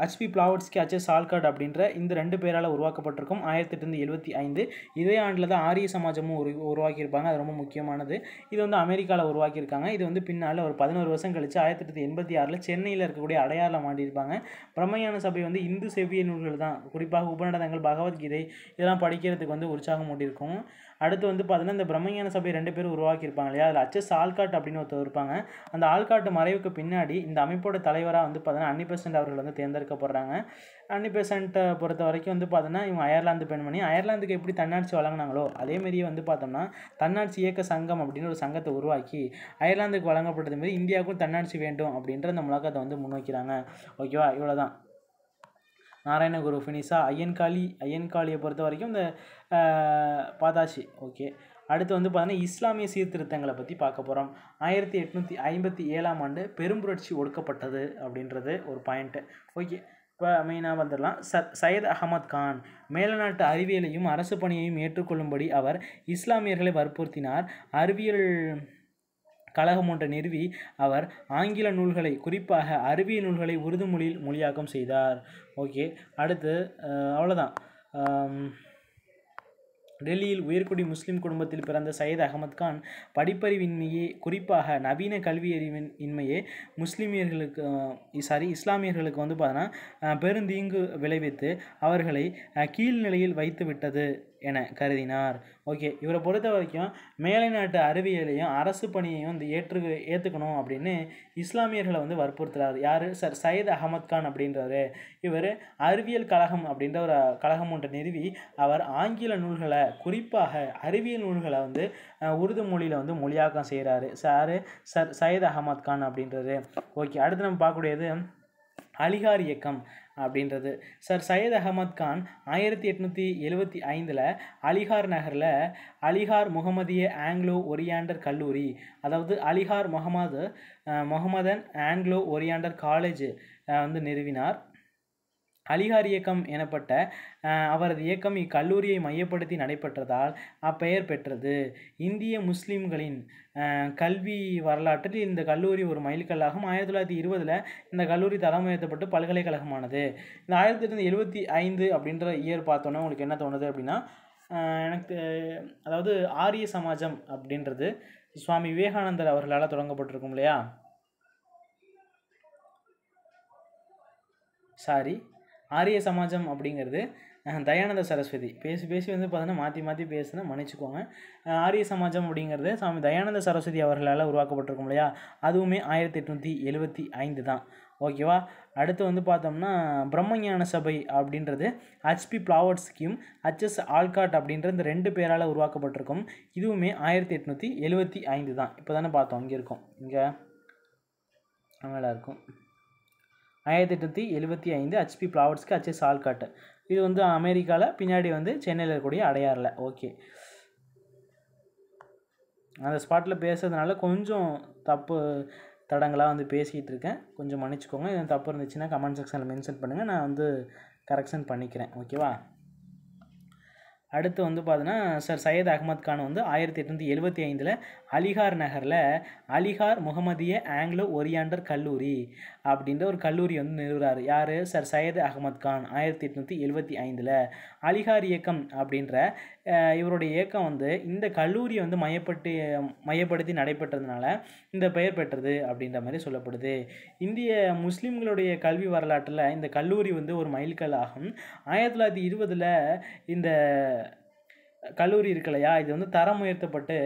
S1: ஹச்பி பிளாவட்ஸ்கி ஹச்எஸ் ஆல்காட் அப்படின்ற இந்த ரெண்டு பேரால் உருவாக்கப்பட்டிருக்கும் ஆயிரத்தி எட்நூத்தி எழுபத்தி ஐந்து இதே ஆண்டில் தான் ஆரிய சமாஜமும் உரு உருவாக்கியிருப்பாங்க அது ரொம்ப முக்கியமானது இது வந்து அமெரிக்காவில் உருவாக்கியிருக்காங்க இது வந்து பின்னால் ஒரு பதினோரு வருஷம் கழிச்சு ஆயிரத்தி எட்நூத்தி எண்பத்தி ஆறில் சென்னையில் இருக்கக்கூடிய அடையாளம் மாட்டியிருப்பாங்க பிரம்மஞான சபை வந்து இந்து செவ்விய நூல்கள் தான் குறிப்பாக உபநடனங்கள் பகவத்கீதை இதெல்லாம் படிக்கிறதுக்கு வந்து உற்சாகம் மூட்டியிருக்கும் அடுத்து வந்து பார்த்தீங்கன்னா இந்த பிரம்மஞான சபை ரெண்டு பேரும் உருவாக்கியிருப்பாங்க இல்லையா அதில் அச்சஸ் ஆல்காட் அப்படின்னு ஒருத்தர் இருப்பாங்க அந்த ஆள்காட்டு மறைவுக்கு பின்னாடி இந்த அமைப்போட தலைவராக வந்து பார்த்தீங்கன்னா அன்னி அவர்கள் வந்து தேர்ந்தெடுக்கப்படுறாங்க அன்னி பொறுத்த வரைக்கும் வந்து பார்த்தீங்கன்னா இவங்க அயர்லாந்து பெண்மணி அயர்லாந்துக்கு எப்படி தன்னாட்சி வழங்கினாங்களோ அதேமாரியே வந்து பார்த்தோம்னா தன்னாட்சி இயக்க சங்கம் அப்படின்னு ஒரு சங்கத்தை உருவாக்கி அயர்லாந்துக்கு வழங்கப்பட்டது மாரி இந்தியாவுக்கும் தன்னாட்சி வேண்டும் அப்படின்ற அந்த முழக்கத்தை வந்து முன்வைக்கிறாங்க ஓகேவா இவ்வளோ தான் நாராயணகுரு ஃபினிஷா ஐயன்காளி ஐயன்காளியை பொறுத்த வரைக்கும் இந்த பாதாஷி ஓகே அடுத்து வந்து பார்த்தீங்கன்னா இஸ்லாமிய சீர்திருத்தங்களை பற்றி பார்க்க போகிறோம் ஆயிரத்தி எட்நூற்றி ஐம்பத்தி ஏழாம் ஆண்டு பெரும் புரட்சி ஒடுக்கப்பட்டது அப்படின்றது ஒரு பாயிண்ட்டு ஓகே இப்போ மெயினாக வந்துடலாம் ச சையத் அகமது கான் மேலநாட்டு அறிவியலையும் அரசு பணியையும் ஏற்றுக்கொள்ளும்படி அவர் இஸ்லாமியர்களை வற்புறுத்தினார் அறிவியல் கழகம் ஒன்று நிறுவி அவர் ஆங்கில நூல்களை குறிப்பாக அறிவிய நூல்களை உருது மொழியில் மொழியாக்கம் செய்தார் ஓகே அடுத்து அவ்வளோதான் டெல்லியில் உயர்குடி முஸ்லிம் குடும்பத்தில் பிறந்த சையத் அகமது கான் படிப்பறிவின்மையே குறிப்பாக நவீன கல்வியறிவின் இன்மையே முஸ்லீமியர்களுக்கு சாரி இஸ்லாமியர்களுக்கு வந்து பார்த்தோன்னா பெருந்தீங்கு விளைவித்து அவர்களை கீழ்நிலையில் வைத்து விட்டது என கருதினார் ஓகே இவரை பொறுத்த வரைக்கும் மேலை நாட்டு அறிவியலையும் அரசு பணியையும் வந்து ஏற்று ஏற்றுக்கணும் அப்படின்னு இஸ்லாமியர்களை வந்து வற்புறுத்துறாரு யார் சார் சையத் அகமத் கான் அப்படின்றாரு இவர் அறிவியல் கழகம் அப்படின்ற ஒரு கழகம் ஒன்று நிறுவி அவர் ஆங்கில நூல்களை குறிப்பாக அறிவியல் நூல்களை வந்து உருது மொழியில் வந்து மொழியாக்கம் செய்கிறாரு சார் சார் சையத் அகமத் கான் அப்படின்றது ஓகே அடுத்து நம்ம பார்க்கக்கூடியது அலிகார் இயக்கம் அப்படின்றது சார் சையத் அகமது கான் ஆயிரத்தி எட்நூற்றி எழுபத்தி ஐந்தில் அலிகார் நகரில் அலிகார் முகமதிய ஆங்கிலோ ஒரியாண்டர் கல்லூரி அதாவது Aligarh Mohammed Mohammedan Anglo Oriental college வந்து நிறுவினார் ஹலிகார் இயக்கம் எனப்பட்ட அவரது இயக்கம் இக்கல்லூரியை மையப்படுத்தி நடைபெற்றதால் அப்பெயர் பெற்றது இந்திய முஸ்லீம்களின் கல்வி வரலாற்றில் இந்த கல்லூரி ஒரு மைல்கல்லாகும் ஆயிரத்தி தொள்ளாயிரத்தி இருபதில் இந்த கல்லூரி தரம் உயர்த்தப்பட்டு பல்கலைக்கழகமானது இந்த ஆயிரத்தி தொள்ளாயிரத்தி எழுபத்தி ஐந்து அப்படின்ற இயர் பார்த்தோன்னா உங்களுக்கு என்ன தோணுது அப்படின்னா எனக்கு அதாவது ஆரிய சமாஜம் அப்படின்றது சுவாமி விவேகானந்தர் அவர்களால் தொடங்கப்பட்டிருக்கும் இல்லையா சாரி ஆரிய சமாஜம் அப்படிங்கிறது தயானந்த சரஸ்வதி பேசி பேசி வந்து பார்த்தீங்கன்னா மாற்றி மாற்றி பேசுனா மன்னிச்சுக்கோங்க ஆரிய சமாஜம் அப்படிங்கிறது சாமி தயானந்த சரஸ்வதி அவர்களால் உருவாக்கப்பட்டிருக்கும் இல்லையா அதுவுமே ஆயிரத்தி எட்நூற்றி எழுபத்தி ஐந்து தான் ஓகேவா அடுத்து வந்து பார்த்தோம்னா பிரம்மஞான சபை அப்படின்றது HP Blavatsky HS Olcott அப்படின்ற இந்த ரெண்டு பேரால் உருவாக்கப்பட்டிருக்கும் இதுவுமே ஆயிரத்தி எட்நூற்றி எழுபத்தி ஐந்து தான் இப்போ தானே பார்த்தோம் இங்கே இருக்கும் இங்கே நல்லா இருக்கும் ஆயிரத்தி எட்நூற்றி எழுபத்தி ஐந்து ஹச்பி பிளாவட்ஸ்க்கு ஹச்எஸ் ஆல்காட் இது வந்து அமெரிக்காவில் பின்னாடி வந்து சென்னையில் இருக்கக்கூடிய அடையாறில் ஓகே அந்த ஸ்பாட்டில் பேசுறதுனால கொஞ்சம் தப்பு தடங்களாக வந்து பேசிகிட்டு இருக்கேன் கொஞ்சம் மன்னிச்சுக்கோங்க இது தப்பு இருந்துச்சுன்னா கமெண்ட் செக்ஷனில் மென்ஷன் பண்ணுங்கள் நான் வந்து கரெக்ஷன் பண்ணிக்கிறேன் ஓகேவா அடுத்து வந்து பார்த்தீங்கன்னா சார் சையத் அகமது கான் வந்து ஆயிரத்தி எட்நூற்றி எழுபத்தி ஐந்தில் அலிகார் நகரில் அலிகார் முகமதிய ஆங்கிலோ ஒரியாண்டர் கல்லூரி அப்படின்ற ஒரு கல்லூரி வந்து நிறுவுறார் யார் சார் சையது அகமது கான் ஆயிரத்தி எட்நூற்றி எழுபத்தி ஐந்தில் அலிகார் இயக்கம் அப்படின்ற இவருடைய இயக்கம் வந்து இந்த கல்லூரியை வந்து மையப்பட்டு மையப்படுத்தி நடைபெற்றதுனால இந்த பெயர் பெற்றது அப்படின்ற மாதிரி சொல்லப்படுது இந்திய முஸ்லீம்களுடைய கல்வி வரலாற்றில் இந்த கல்லூரி வந்து ஒரு மைல்கல் ஆகும் ஆயிரத்தி தொள்ளாயிரத்தி இருபதில் இந்த கல்லூரி இருக்கு இல்லையா இது வந்து தரம் உயர்த்தப்பட்டு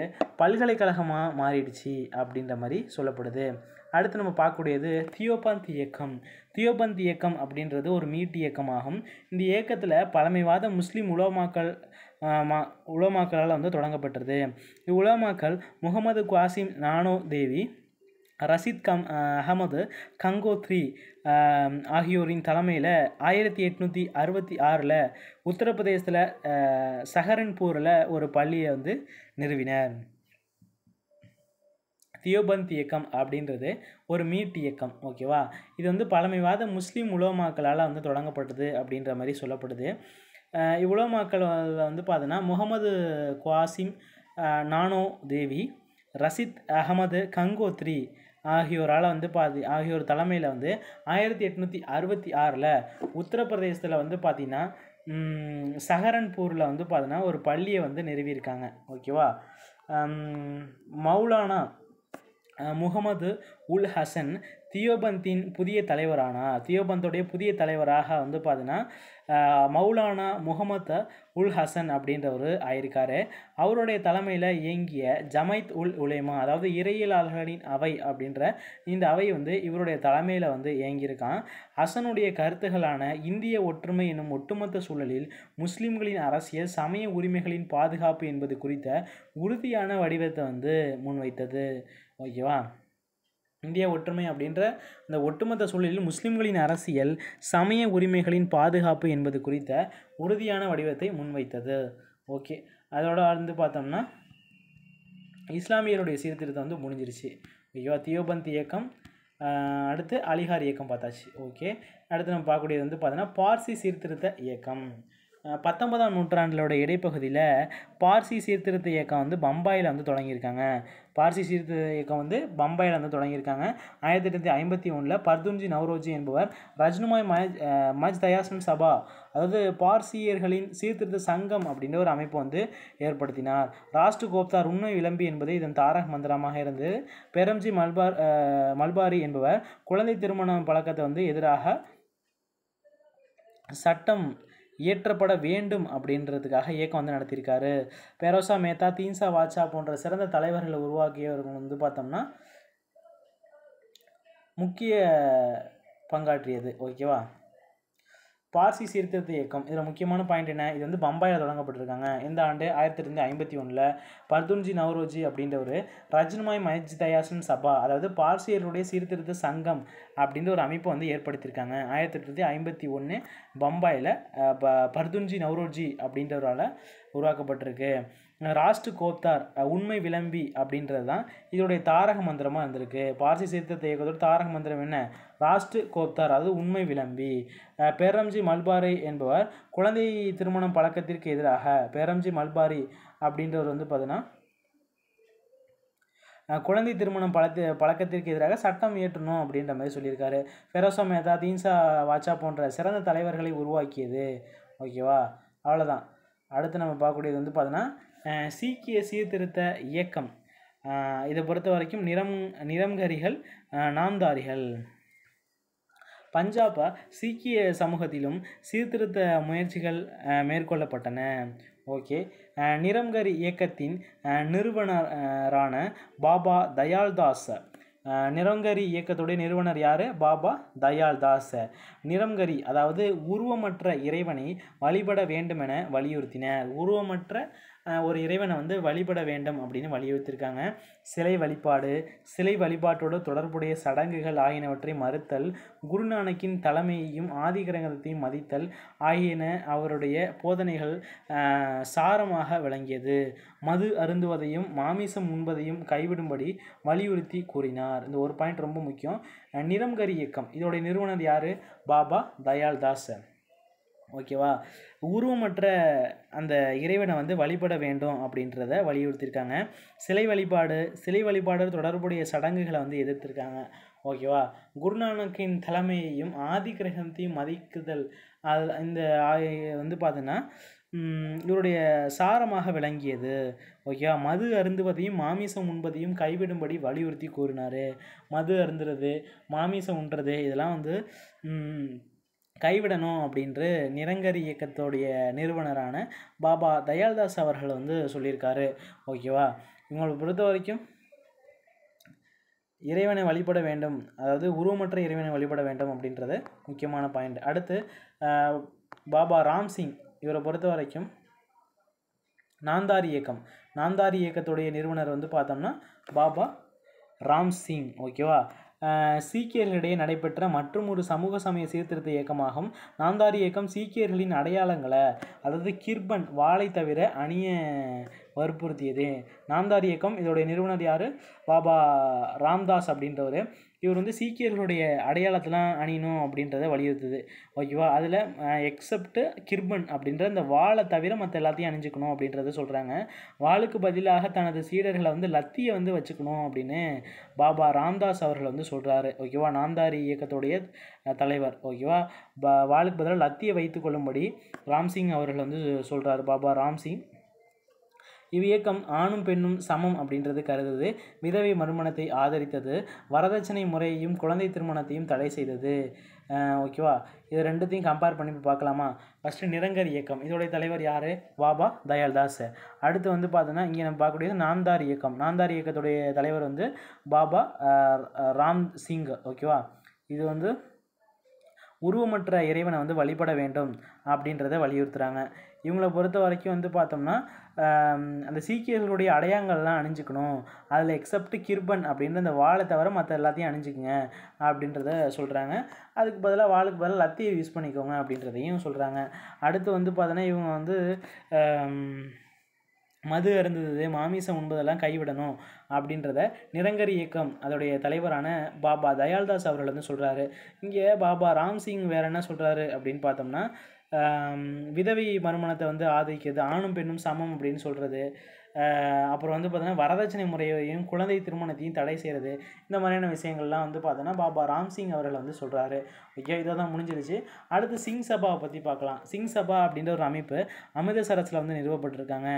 S1: பல்கலைக்கழகமாக மாறிடுச்சு அப்படின்ற மாதிரி சொல்லப்படுது அடுத்து நம்ம பார்க்கக்கூடியது தியோபந்த் இயக்கம் தியோபந்த் இயக்கம் அப்படின்றது ஒரு மீட் இயக்கமாகும் இந்த இயக்கத்தில் பழமைவாத முஸ்லீம் உலோமாக்கள் மா உலோமாக்களால் வந்து தொடங்கப்பட்டது இவ்வுலமாக்கள் முகமது குவாசிம் நானோ தேவி ரசித் கம் அகமது கங்கோத்ரி ஆகியோரின் தலைமையில் ஆயிரத்தி எட்நூற்றி அறுபத்தி ஆறில் உத்தரப்பிரதேசத்தில் சஹரன்பூரில் ஒரு பள்ளியை வந்து நிறுவினார் தியோபந்த் இயக்கம் அப்படின்றது ஒரு மீட் இயக்கம் ஓகேவா இது வந்து பழமைவாத முஸ்லீம் உலோமாக்களால் வந்து தொடங்கப்பட்டது அப்படின்ற மாதிரி சொல்லப்படுது இவ்வுலோமாக்கள் வந்து பார்த்தோன்னா முகமது குவாசிம் நானோ தேவி ரசித் அகமது கங்கோத்ரி ஆகியோரால் வந்து பாதி ஆகியோர் தலைமையில் வந்து ஆயிரத்தி எட்நூற்றி அறுபத்தி ஆறில் உத்தரப்பிரதேசத்தில் வந்து பார்த்திங்கன்னா சஹரன்பூரில் வந்து பார்த்தீங்கன்னா ஒரு பள்ளியை வந்து நிறுவியிருக்காங்க ஓகேவா மௌலானா முகமது உல் ஹசன் தியோபந்தின் புதிய தலைவரானா தியோபந்தோடைய புதிய தலைவராக வந்து பார்த்தீங்கன்னா மௌலானா முகமது உல் ஹசன் அப்படின்றவர் ஆயிருக்காரு அவருடைய தலைமையில் இயங்கிய ஜமைத் உல் உலேமா அதாவது இறையியலாளர்களின் அவை அப்படின்ற இந்த அவை வந்து இவருடைய தலைமையில் வந்து இயங்கியிருக்கான் ஹசனுடைய கருத்துகளான இந்திய ஒற்றுமை என்னும் ஒட்டுமொத்த சூழலில் முஸ்லிம்களின் அரசியல் சமய உரிமைகளின் பாதுகாப்பு என்பது குறித்த உறுதியான வடிவத்தை வந்து முன்வைத்தது ஓகேவா இந்திய ஒற்றுமை அப்படின்ற அந்த ஒட்டுமொத்த சூழலில் முஸ்லிம்களின் அரசியல் சமய உரிமைகளின் பாதுகாப்பு என்பது குறித்த உறுதியான வடிவத்தை முன்வைத்தது ஓகே அதோட வந்து பார்த்தோம்னா இஸ்லாமியருடைய சீர்திருத்தம் வந்து முடிஞ்சிருச்சு ஐயோ தியோபந்த் இயக்கம் அடுத்து அலிகார் இயக்கம் பார்த்தாச்சு ஓகே அடுத்து நம்ம பார்க்கக்கூடியது வந்து பார்த்தோன்னா பார்சி சீர்திருத்த இயக்கம் பத்தொன்பதாம் நூற்றாண்டோட இடைப்பகுதியில் பார்சி சீர்திருத்த இயக்கம் வந்து பம்பாயில் வந்து தொடங்கியிருக்காங்க பார்சி சீர்திருத்த இயக்கம் வந்து பம்பாயில் வந்து தொடங்கியிருக்காங்க ஆயிரத்தி எட்நூற்றி ஐம்பத்தி ஒன்றில் பர்துன்ஜி நவரோஜி என்பவர் ரஜ்னுமாய் மஜ் மஜ் தயாசம் சபா அதாவது பார்சியர்களின் சீர்திருத்த சங்கம் அப்படின்ற ஒரு அமைப்பு வந்து ஏற்படுத்தினார் ராஷ்டு கோப்தா உண்மை விளம்பி என்பது இதன் தாரக மந்திரமாக இருந்து பெரம்ஜி மல்பார் மல்பாரி என்பவர் குழந்தை திருமண பழக்கத்தை வந்து எதிராக சட்டம் இயற்றப்பட வேண்டும் அப்படின்றதுக்காக இயக்கம் வந்து நடத்தியிருக்காரு பெரோசா மேத்தா தீன்சா வாட்சா போன்ற சிறந்த தலைவர்களை உருவாக்கியவர்கள் வந்து பார்த்தோம்னா முக்கிய பங்காற்றியது ஓகேவா பார்சி சீர்திருத்த இயக்கம் இதில் முக்கியமான பாயிண்ட் என்ன இது வந்து பம்பாயில் தொடங்கப்பட்டிருக்காங்க இந்த ஆண்டு ஆயிரத்தி தொள்ளாயிரத்தி ஐம்பத்தி ஒன்றில் பர்துன்ஜி நவரோஜி அப்படின்ற ஒரு ரஜ்னுமாய் மயஜ் தயாசன் சபா அதாவது பார்சியர்களுடைய சீர்திருத்த சங்கம் அப்படின்ற ஒரு அமைப்பை வந்து ஏற்படுத்தியிருக்காங்க ஆயிரத்தி தொள்ளாயிரத்தி ஐம்பத்தி ஒன்று பம்பாயில் ப பர்துன்ஜி நவரோஜி அப்படின்றவரால் உருவாக்கப்பட்டிருக்கு ராஷ்டு கோப்தார் உண்மை விளம்பி அப்படின்றது தான் இதோடைய தாரக மந்திரமாக இருந்திருக்கு பார்சி சீர்திருத்த இயக்கத்தோட தாரக மந்திரம் என்ன ராஷ்டு கோப்தார் அது உண்மை விளம்பி பேரம்ஜி மல்பாரி என்பவர் குழந்தை திருமணம் பழக்கத்திற்கு எதிராக பேரம்ஜி மல்பாரி அப்படின்றவர் வந்து பார்த்தீங்கன்னா குழந்தை திருமணம் பழத்து பழக்கத்திற்கு எதிராக சட்டம் இயற்றணும் அப்படின்ற மாதிரி சொல்லியிருக்காரு ஃபெரோசோ மேதா தீன்சா வாச்சா போன்ற சிறந்த தலைவர்களை உருவாக்கியது ஓகேவா அவ்வளோதான் அடுத்து நம்ம பார்க்கக்கூடியது வந்து பார்த்தோன்னா சீக்கிய சீர்திருத்த இயக்கம் இதை பொறுத்த வரைக்கும் நிறம் நிறம்கரிகள் நாம்தாரிகள் பஞ்சாப்பா சீக்கிய சமூகத்திலும் சீர்திருத்த முயற்சிகள் மேற்கொள்ளப்பட்டன ஓகே நிறம்கரி இயக்கத்தின் நிறுவனரான பாபா தயால்தாஸ் நிறங்கரி இயக்கத்துடைய நிறுவனர் யார் பாபா தயால்தாஸ் நிறங்கரி அதாவது உருவமற்ற இறைவனை வழிபட வேண்டுமென வலியுறுத்தினர் உருவமற்ற ஒரு இறைவனை வந்து வழிபட வேண்டும் அப்படின்னு வலியுறுத்தியிருக்காங்க சிலை வழிபாடு சிலை வழிபாட்டோடு தொடர்புடைய சடங்குகள் ஆகியனவற்றை மறுத்தல் குருநானக்கின் தலைமையையும் ஆதி கிரகத்தையும் மதித்தல் ஆகியன அவருடைய போதனைகள் சாரமாக விளங்கியது மது அருந்துவதையும் மாமிசம் உண்பதையும் கைவிடும்படி வலியுறுத்தி கூறினார் இந்த ஒரு பாயிண்ட் ரொம்ப முக்கியம் நிறம்கரி இயக்கம் இதோடைய நிறுவனர் யார் பாபா தயாள் தாஸ் ஓகேவா உருவமற்ற அந்த இறைவனை வந்து வழிபட வேண்டும் அப்படின்றத வலியுறுத்தியிருக்காங்க சிலை வழிபாடு சிலை வழிபாடு தொடர்புடைய சடங்குகளை வந்து எதிர்த்திருக்காங்க ஓகேவா குருநானக்கின் தலைமையையும் ஆதி கிரகத்தையும் மதிக்குதல் அது இந்த வந்து பார்த்தீங்கன்னா இவருடைய சாரமாக விளங்கியது ஓகேவா மது அருந்துவதையும் மாமிசம் உண்பதையும் கைவிடும்படி வலியுறுத்தி கூறினார் மது அருந்துறது மாமிசம் உண்றது இதெல்லாம் வந்து கைவிடணும் அப்படின்று நிரங்கரி இயக்கத்துடைய நிறுவனரான பாபா தயால்தாஸ் அவர்கள் வந்து சொல்லியிருக்காரு ஓகேவா இவங்களை பொறுத்த வரைக்கும் இறைவனை வழிபட வேண்டும் அதாவது உருவமற்ற இறைவனை வழிபட வேண்டும் அப்படின்றது முக்கியமான பாயிண்ட் அடுத்து பாபா ராம்சிங் இவரை பொறுத்த வரைக்கும் நாந்தாரி இயக்கம் நாந்தாரி இயக்கத்துடைய நிறுவனர் வந்து பார்த்தோம்னா பாபா ராம்சிங் ஓகேவா சீக்கியர்களிடையே நடைபெற்ற மற்றும் ஒரு சமூக சமய சீர்திருத்த இயக்கமாகும் நாந்தாரி இயக்கம் சீக்கியர்களின் அடையாளங்களை அதாவது கிர்பன் வாளை தவிர அணிய வற்புறுத்தியது நாந்தார் இயக்கம் இதோடைய நிறுவனர் யார் பாபா ராம்தாஸ் அப்படின்றவர் இவர் வந்து சீக்கியர்களுடைய அடையாளத்தெலாம் அணியணும் அப்படின்றத வலியுறுத்துது ஓகேவா அதில் எக்ஸப்ட் கிர்பன் அப்படின்ற இந்த வாழை தவிர மற்ற எல்லாத்தையும் அணிஞ்சுக்கணும் அப்படின்றத சொல்கிறாங்க வாளுக்கு பதிலாக தனது சீடர்களை வந்து லத்தியை வந்து வச்சுக்கணும் அப்படின்னு பாபா ராம்தாஸ் அவர்கள் வந்து சொல்கிறாரு ஓகேவா நாந்தாரி இயக்கத்துடைய தலைவர் ஓகேவா வாளுக்கு பதிலாக லத்தியை வைத்து கொள்ளும்படி ராம்சிங் அவர்கள் வந்து சொல்கிறார் பாபா ராம்சிங் இவ்வியக்கம் ஆணும் பெண்ணும் சமம் அப்படின்றது கருதுது விதவை மறுமணத்தை ஆதரித்தது வரதட்சணை முறையையும் குழந்தை திருமணத்தையும் தடை செய்தது ஓகேவா இது ரெண்டுத்தையும் கம்பேர் பண்ணி பார்க்கலாமா ஃபஸ்ட்டு நிரங்கர் இயக்கம் இதோடைய தலைவர் யார் பாபா தயால்தாஸ் அடுத்து வந்து பார்த்தோன்னா இங்கே நம்ம பார்க்கக்கூடியது நாந்தார் இயக்கம் நாந்தார் இயக்கத்துடைய தலைவர் வந்து பாபா ராம் சிங் ஓகேவா இது வந்து உருவமற்ற இறைவனை வந்து வழிபட வேண்டும் அப்படின்றத வலியுறுத்துகிறாங்க இவங்களை பொறுத்த வரைக்கும் வந்து பார்த்தோம்னா அந்த சீக்கியர்களுடைய அடையாளங்கள்லாம் அணிஞ்சிக்கணும் அதில் எக்ஸப்ட் கிர்பன் அப்படின்ற அந்த வாழை தவிர மற்ற எல்லாத்தையும் அணிஞ்சிக்கங்க அப்படின்றத சொல்கிறாங்க அதுக்கு பதிலாக வாழுக்கு பதிலாக லத்தியை யூஸ் பண்ணிக்கோங்க அப்படின்றதையும் சொல்கிறாங்க அடுத்து வந்து பார்த்தோன்னா இவங்க வந்து மது அருந்தது மாமிசம் உண்பதெல்லாம் கைவிடணும் அப்படின்றத நிரங்கர் இயக்கம் அதோடைய தலைவரான பாபா தயால்தாஸ் அவர்கள் வந்து சொல்கிறாரு இங்கே பாபா ராம்சிங் வேறு என்ன சொல்கிறாரு அப்படின்னு பார்த்தோம்னா விதவை மறுமணத்தை வந்து ஆதரிக்கிறது ஆணும் பெண்ணும் சமம் அப்படின்னு சொல்கிறது அப்புறம் வந்து பார்த்தோன்னா வரதட்சணை முறையையும் குழந்தை திருமணத்தையும் தடை செய்கிறது இந்த மாதிரியான விஷயங்கள்லாம் வந்து பார்த்தோன்னா பாபா ராம்சிங் அவர்கள் வந்து சொல்கிறாரு ஐயா இதாக தான் முடிஞ்சிருச்சு அடுத்து சிங் சபாவை பற்றி பார்க்கலாம் சிங் சபா அப்படின்ற ஒரு அமைப்பு அமிர்தசரஸில் வந்து நிறுவப்பட்டிருக்காங்க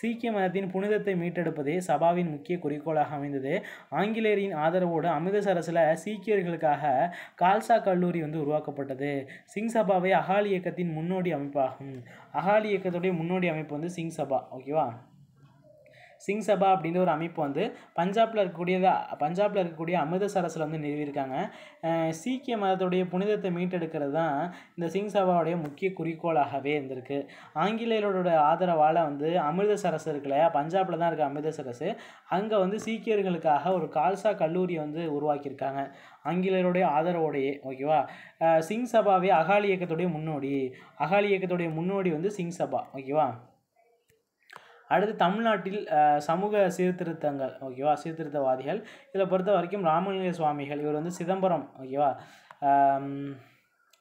S1: சீக்கிய மதத்தின் புனிதத்தை மீட்டெடுப்பதே சபாவின் முக்கிய குறிக்கோளாக அமைந்தது ஆங்கிலேயரின் ஆதரவோடு அமிர்தசரஸில் சீக்கியர்களுக்காக கால்சா கல்லூரி வந்து உருவாக்கப்பட்டது சிங் சபாவை அகாலி இயக்கத்தின் முன்னோடி அமைப்பாகும் அகாலி இயக்கத்துடைய முன்னோடி அமைப்பு வந்து சிங் சபா ஓகேவா சிங் சபா அப்படின்ற ஒரு அமைப்பு வந்து பஞ்சாபில் இருக்கக்கூடியது பஞ்சாபில் இருக்கக்கூடிய அமிர்தசரஸில் வந்து நிறுவியிருக்காங்க சீக்கிய மதத்துடைய புனிதத்தை மீட்டெடுக்கிறது தான் இந்த சிங் சபாவுடைய முக்கிய குறிக்கோளாகவே இருந்திருக்கு ஆங்கிலேயரோட ஆதரவால் வந்து அமிர்தசரஸ் இருக்கு இல்லையா பஞ்சாபில் தான் இருக்குது அமிர்தசரஸ் அங்கே வந்து சீக்கியர்களுக்காக ஒரு கால்சா கல்லூரியை வந்து உருவாக்கியிருக்காங்க ஆங்கிலேயருடைய ஆதரவோடையே ஓகேவா சிங் சபாவே அகாலி இயக்கத்துடைய முன்னோடி அகாலி இயக்கத்துடைய முன்னோடி வந்து சிங் சபா ஓகேவா அடுத்து தமிழ்நாட்டில் சமூக சீர்திருத்தங்கள் ஓகேவா சீர்திருத்தவாதிகள் இதில் பொறுத்த வரைக்கும் ராமலிங்க சுவாமிகள் இவர் வந்து சிதம்பரம் ஓகேவா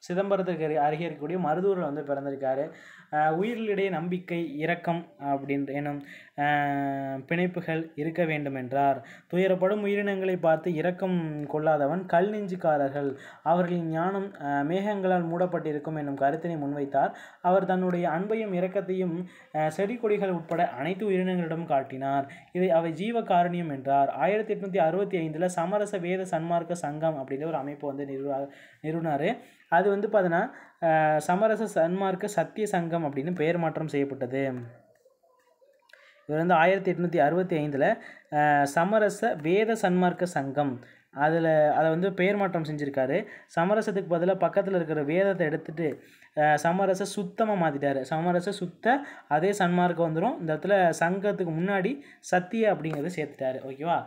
S1: சிதம்பரத்துக்கு அருகே இருக்கக்கூடிய மருதூரில் வந்து பிறந்திருக்காரு உயிர்களிடையே நம்பிக்கை இரக்கம் அப்படின்ற எனும் பிணைப்புகள் இருக்க வேண்டுமென்றார் துயரப்படும் உயிரினங்களை பார்த்து இரக்கம் கொள்ளாதவன் கல் நெஞ்சுக்காரர்கள் அவர்களின் ஞானம் மேகங்களால் மூடப்பட்டிருக்கும் எனும் கருத்தினை முன்வைத்தார் அவர் தன்னுடைய அன்பையும் இரக்கத்தையும் செடி கொடிகள் உட்பட அனைத்து உயிரினங்களிடம் காட்டினார் இதை அவை ஜீவ காரணியம் என்றார் ஆயிரத்தி எட்நூற்றி அறுபத்தி ஐந்தில் சமரச வேத சன்மார்க்க சங்கம் அப்படின்ற ஒரு அமைப்பு வந்து நிறுவ நிறுவனார் அது வந்து பார்த்தீங்கன்னா சமரச சன்மார்க்க சத்திய சங்கம் அப்படின்னு பெயர் மாற்றம் செய்யப்பட்டது இவர் வந்து ஆயிரத்தி எட்நூற்றி அறுபத்தி ஐந்தில் சமரச வேத சன்மார்க்க சங்கம் அதில் அதை வந்து பெயர் மாற்றம் செஞ்சுருக்காரு சமரசத்துக்கு பதிலாக பக்கத்தில் இருக்கிற வேதத்தை எடுத்துகிட்டு சமரச சுத்தமாக மாற்றிட்டார் சமரச சுத்த அதே சன்மார்க்கம் வந்துடும் இந்த இடத்துல சங்கத்துக்கு முன்னாடி சத்திய அப்படிங்கிறத சேர்த்துட்டாரு ஓகேவா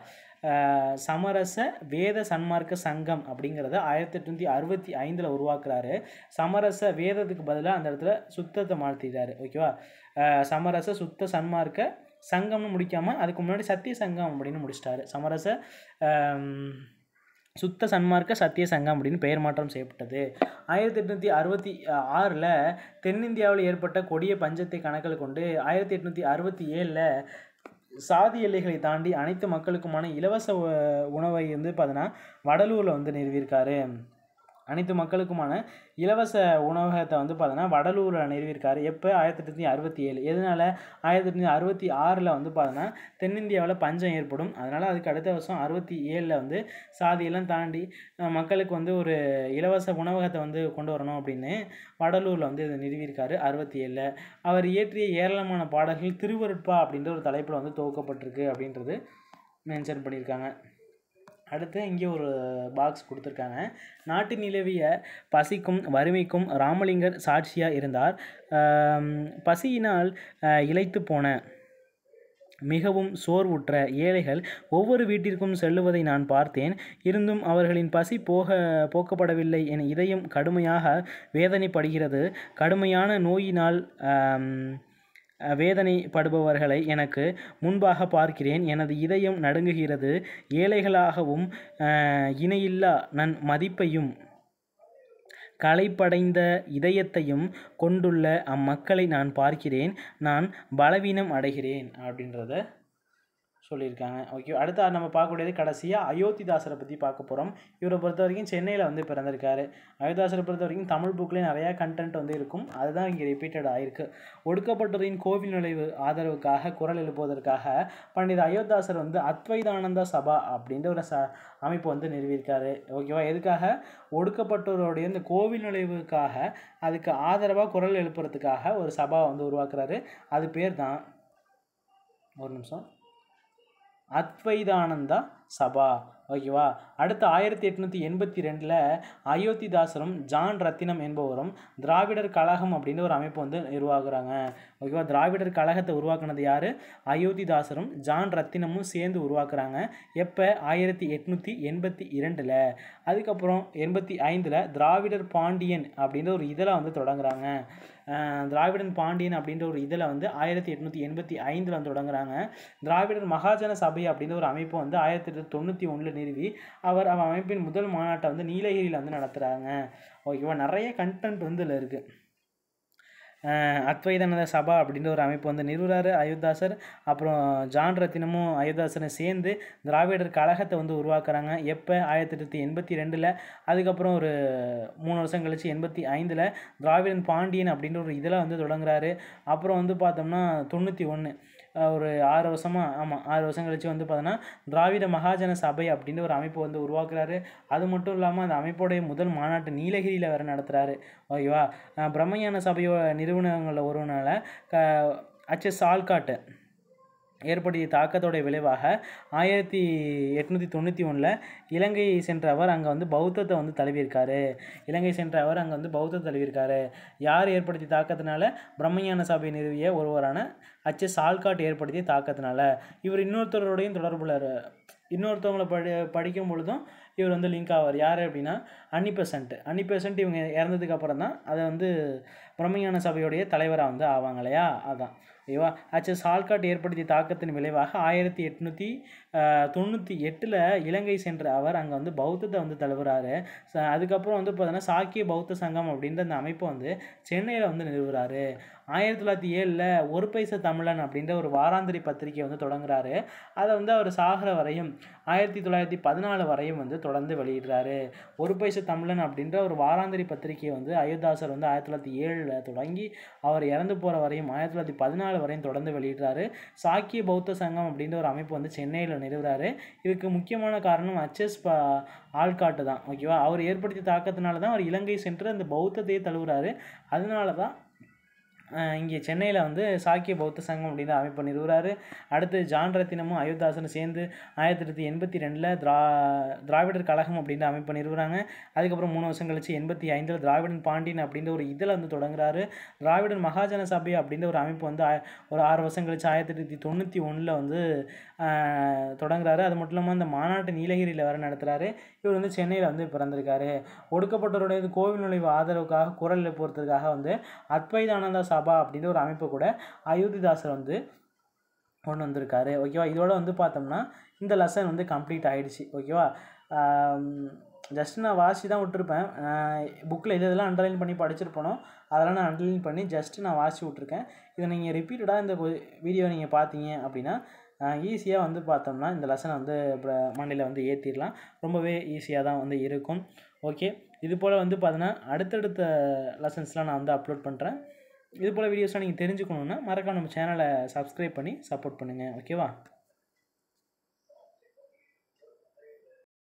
S1: சமரச வேத சன்மார்க்க சங்கம் அப்படிங்கிறத ஆயிரத்தி எட்நூற்றி அறுபத்தி ஐந்தில் உருவாக்குறாரு சமரச வேதத்துக்கு பதிலாக அந்த இடத்துல சுத்தத்தை மாற்றிட்டார் ஓகேவா சமரச சுத்த சன்மார்க்க சங்கம்னு முடிக்காமல் அதுக்கு முன்னாடி சத்திய சங்கம் அப்படின்னு முடிச்சிட்டாரு சமரச சுத்த சன்மார்க்க சத்திய சங்கம் அப்படின்னு பெயர் மாற்றம் செய்யப்பட்டது ஆயிரத்தி எட்நூற்றி அறுபத்தி ஆறில் தென்னிந்தியாவில் ஏற்பட்ட கொடிய பஞ்சத்தை கணக்கில் கொண்டு ஆயிரத்தி எட்நூற்றி அறுபத்தி ஏழில் சாதி எல்லைகளை தாண்டி அனைத்து மக்களுக்குமான இலவச உணவை வந்து பார்த்தீங்கன்னா வடலூரில் வந்து நிறுவியிருக்காரு அனைத்து மக்களுக்குமான இலவச உணவகத்தை வந்து பார்த்தோன்னா வடலூரில் நிறுவியிருக்காரு எப்போ ஆயிரத்தி தொள்ளாயிரத்தி அறுபத்தி ஏழு எதனால் ஆயிரத்தி தொள்ளாயிரத்தி அறுபத்தி ஆறில் வந்து பார்த்தோன்னா தென்னிந்தியாவில் பஞ்சம் ஏற்படும் அதனால் அதுக்கு அடுத்த வருஷம் அறுபத்தி ஏழில் வந்து சாதியெல்லாம் தாண்டி மக்களுக்கு வந்து ஒரு இலவச உணவகத்தை வந்து கொண்டு வரணும் அப்படின்னு வடலூரில் வந்து இதை நிறுவியிருக்காரு அறுபத்தி ஏழில் அவர் இயற்றிய ஏராளமான பாடல்கள் திருவருட்பா அப்படின்ற ஒரு தலைப்பில் வந்து துவக்கப்பட்டிருக்கு அப்படின்றது மென்ஷன் பண்ணியிருக்காங்க அடுத்து இங்கே ஒரு பாக்ஸ் கொடுத்துருக்காங்க நாட்டு நிலவிய பசிக்கும் வறுமைக்கும் ராமலிங்கர் சாட்சியாக இருந்தார் பசியினால் இழைத்து போன மிகவும் சோர்வுற்ற ஏழைகள் ஒவ்வொரு வீட்டிற்கும் செல்லுவதை நான் பார்த்தேன் இருந்தும் அவர்களின் பசி போக போக்கப்படவில்லை என் இதயம் கடுமையாக வேதனைப்படுகிறது கடுமையான நோயினால் வேதனைப்படுபவர்களை எனக்கு முன்பாக பார்க்கிறேன் எனது இதயம் நடுங்குகிறது ஏழைகளாகவும் இணையில்லா நன் மதிப்பையும் களைப்படைந்த இதயத்தையும் கொண்டுள்ள அம்மக்களை நான் பார்க்கிறேன் நான் பலவீனம் அடைகிறேன் அப்படின்றத சொல்லியிருக்காங்க ஓகே அடுத்த நம்ம பார்க்கக்கூடியது கடைசியாக அயோத்திதாசரை பற்றி பார்க்க போகிறோம் இவரை பொறுத்த வரைக்கும் சென்னையில் வந்து பிறந்திருக்காரு அயோத்திதாசரை பொறுத்த வரைக்கும் தமிழ் புக்லேயே நிறையா கண்டென்ட் வந்து இருக்கும் அதுதான் இங்கே ரிப்பீட்டட் ஆகிருக்கு ஒடுக்கப்பட்டோரின் கோவில் நுழைவு ஆதரவுக்காக குரல் எழுப்புவதற்காக பண்டித அயோத்தாசர் வந்து அத்வைதானந்த சபா அப்படின்ற ஒரு ச அமைப்பு வந்து நிறுவியிருக்காரு ஓகேவா எதுக்காக ஒடுக்கப்பட்டோருடைய இந்த கோவில் நுழைவுக்காக அதுக்கு ஆதரவாக குரல் எழுப்புறதுக்காக ஒரு சபா வந்து உருவாக்குறாரு அது பேர் தான் ஒரு நிமிஷம் அத்வைதானந்தா சபா ஓகேவா அடுத்து ஆயிரத்தி எட்நூற்றி எண்பத்தி ரெண்டில் அயோத்திதாசரும் ஜான் ரத்தினம் என்பவரும் திராவிடர் கழகம் அப்படின்ற ஒரு அமைப்பு வந்து உருவாக்குறாங்க ஓகேவா திராவிடர் கழகத்தை உருவாக்குனது யார் அயோத்திதாசரும் ஜான் ரத்தினமும் சேர்ந்து உருவாக்குறாங்க எப்போ ஆயிரத்தி எட்நூற்றி எண்பத்தி இரண்டில் அதுக்கப்புறம் எண்பத்தி ஐந்தில் திராவிடர் பாண்டியன் அப்படின்ற ஒரு இதழை வந்து தொடங்குறாங்க திராவிடன் பாண்டியன் அப்படின்ற ஒரு இதில் வந்து ஆயிரத்தி எட்நூற்றி எண்பத்தி ஐந்தில் வந்து தொடங்குறாங்க திராவிடர் மகாஜன சபை அப்படின்ற ஒரு அமைப்பு வந்து ஆயிரத்தி எட்நூற்றி தொண்ணூற்றி ஒன்றில் நிறுவி அவர் அமைப்பின் முதல் மாநாட்டை வந்து நீலகிரியில் வந்து நடத்துகிறாங்க ஓகேவா நிறைய கண்டென்ட் வந்து இதில் இருக்குது அத்வைதனத சபா அப்படின்ற ஒரு அமைப்பு வந்து நிறுவனார் அயோத்தாசர் அப்புறம் ஜான் ரத்தினமும் அயோத்தாசரும் சேர்ந்து திராவிடர் கழகத்தை வந்து உருவாக்குறாங்க எப்போ ஆயிரத்தி தொள்ளாயிரத்தி எண்பத்தி ரெண்டில் அதுக்கப்புறம் ஒரு மூணு வருஷம் கழித்து எண்பத்தி ஐந்தில் திராவிடன் பாண்டியன் அப்படின்ற ஒரு இதில் வந்து தொடங்குறாரு அப்புறம் வந்து பார்த்தோம்னா தொண்ணூற்றி ஒன்று ஒரு ஆறு வருஷமாக ஆமாம் ஆறு வருஷம் கழித்து வந்து பார்த்தோன்னா திராவிட மகாஜன சபை அப்படின்ற ஒரு அமைப்பு வந்து உருவாக்குறாரு அது மட்டும் இல்லாமல் அந்த அமைப்போடைய முதல் மாநாட்டு நீலகிரியில் வேறு நடத்துகிறாரு ஓகேவா பிரம்மஞான சபையோட நிறுவனங்களில் ஒருவனால் க அச்சு சால்காட்டு ஏற்படிய தாக்கத்தோடைய விளைவாக ஆயிரத்தி எட்நூற்றி தொண்ணூற்றி ஒன்றில் இலங்கை சென்ற அவர் அங்கே வந்து பௌத்தத்தை வந்து தழுவியிருக்காரு இலங்கை சென்ற அவர் அங்கே வந்து பௌத்தத்தை தழுவியிருக்காரு யார் ஏற்படுத்திய தாக்கத்தினால பிரம்மஞான சபை நிறுவிய ஒருவரான அச்சு சால்காட் ஏற்படுத்திய தாக்கத்தினால இவர் இன்னொருத்தரோடையும் தொடர்புல இன்னொருத்தவங்களை படி படிக்கும் பொழுதும் இவர் வந்து லிங்க் ஆவார் யார் அப்படின்னா அன்னிபெசன்ட் அன்னிபெசன்ட் இவங்க இறந்ததுக்கப்புறம் தான் அதை வந்து பிரம்மஞான சபையுடைய தலைவராக வந்து ஆவாங்க இல்லையா அதான் ஓகேவா அச்சு சால்காட் ஏற்படுத்திய தாக்கத்தின் விளைவாக ஆயிரத்தி எட்நூற்றி தொண்ணூற்றி எட்டில் இலங்கை சென்ற அவர் அங்கே வந்து பௌத்தத்தை வந்து தழுவுறாரு அதுக்கப்புறம் வந்து பார்த்தோன்னா சாக்கிய பௌத்த சங்கம் அப்படின்ற அந்த அமைப்பை வந்து சென்னையில் வந்து நிறுவுறாரு ஆயிரத்தி தொள்ளாயிரத்தி ஏழில் ஒரு பைசா தமிழன் அப்படின்ற ஒரு வாராந்திரி பத்திரிகை வந்து தொடங்குறாரு அதை வந்து அவர் சாகிற வரையும் ஆயிரத்தி தொள்ளாயிரத்தி பதினாலு வரையும் வந்து தொடர்ந்து வெளியிடுறாரு ஒரு பைசா தமிழன் அப்படின்ற ஒரு வாராந்திரி பத்திரிகையை வந்து அயோத்தாசர் வந்து ஆயிரத்தி தொள்ளாயிரத்தி ஏழில் தொடங்கி அவர் இறந்து போகிற வரையும் ஆயிரத்தி தொள்ளாயிரத்தி பதினாலு வரையும் தொடர்ந்து வெளியிடுறாரு சாக்கிய பௌத்த சங்கம் அப்படின்ற ஒரு அமைப்பு வந்து சென்னையில் நிறுவுறாரு இதுக்கு முக்கியமான காரணம் அச்சஸ் ப ஆள்காட்டு தான் ஓகேவா அவர் ஏற்படுத்திய தாக்கத்தினால தான் அவர் இலங்கை சென்று அந்த பௌத்தத்தையே தழுவுறாரு அதனால தான் இங்கே சென்னையில் வந்து சாக்கிய பௌத்த சங்கம் அப்படின்னு அமைப்பு நிறுவுறாரு அடுத்து ஜான் ரத்தினமும் அயோத்தாசனும் சேர்ந்து ஆயிரத்தி தொள்ளாயிரத்தி எண்பத்தி ரெண்டில் திரா திராவிடர் கழகம் அப்படின்னு அமைப்பு நிறுவுறாங்க அதுக்கப்புறம் மூணு வருஷம் கழிச்சு எண்பத்தி ஐந்தில் திராவிடன் பாண்டியன் அப்படின்ற ஒரு இதில் வந்து தொடங்குறாரு திராவிடன் மகாஜன சபை அப்படின்ற ஒரு அமைப்பு வந்து ஒரு ஆறு வருஷம் கழிச்சு ஆயிரத்தி தொள்ளாயிரத்தி தொண்ணூற்றி ஒன்றில் வந்து தொடங்குறாரு அது மட்டும் இல்லாமல் அந்த மாநாட்டு நீலகிரியில் வர நடத்துகிறாரு இவர் வந்து சென்னையில் வந்து பிறந்திருக்காரு ஒடுக்கப்பட்டவருடைய கோவில் நுழைவு ஆதரவுக்காக குரல் எழுப்புறதுக்காக வந்து அத்வைதானந்தா சபா அப்படின்ற ஒரு அமைப்பு கூட அயோத்திதாசர் வந்து கொண்டு வந்திருக்காரு ஓகேவா இதோட வந்து பார்த்தோம்னா இந்த லெசன் வந்து கம்ப்ளீட் ஆகிடுச்சு ஓகேவா ஜஸ்ட் நான் வாசி தான் விட்டுருப்பேன் புக்கில் இது இதெல்லாம் அண்டர்லைன் பண்ணி படிச்சிருப்பனோ அதெல்லாம் நான் அண்டர்லைன் பண்ணி ஜஸ்ட்டு நான் வாசி விட்ருக்கேன் இதை நீங்கள் ரிப்பீட்டடாக இந்த வீடியோ நீங்கள் பார்த்தீங்க அப்படின்னா ஈஸியாக வந்து பார்த்தோம்னா இந்த லெசனை வந்து மண்டையில் வந்து ஏற்றிடலாம் ரொம்பவே ஈஸியாக தான் வந்து இருக்கும் ஓகே இது போல் வந்து பார்த்தோன்னா அடுத்தடுத்த லெசன்ஸ்லாம் நான் வந்து அப்லோட் பண்ணுறேன் இது போல் வீடியோஸ்லாம் நீங்கள் தெரிஞ்சுக்கணுன்னா மறக்காம நம்ம சேனலை சப்ஸ்கிரைப் பண்ணி சப்போர்ட் பண்ணுங்கள் ஓகேவா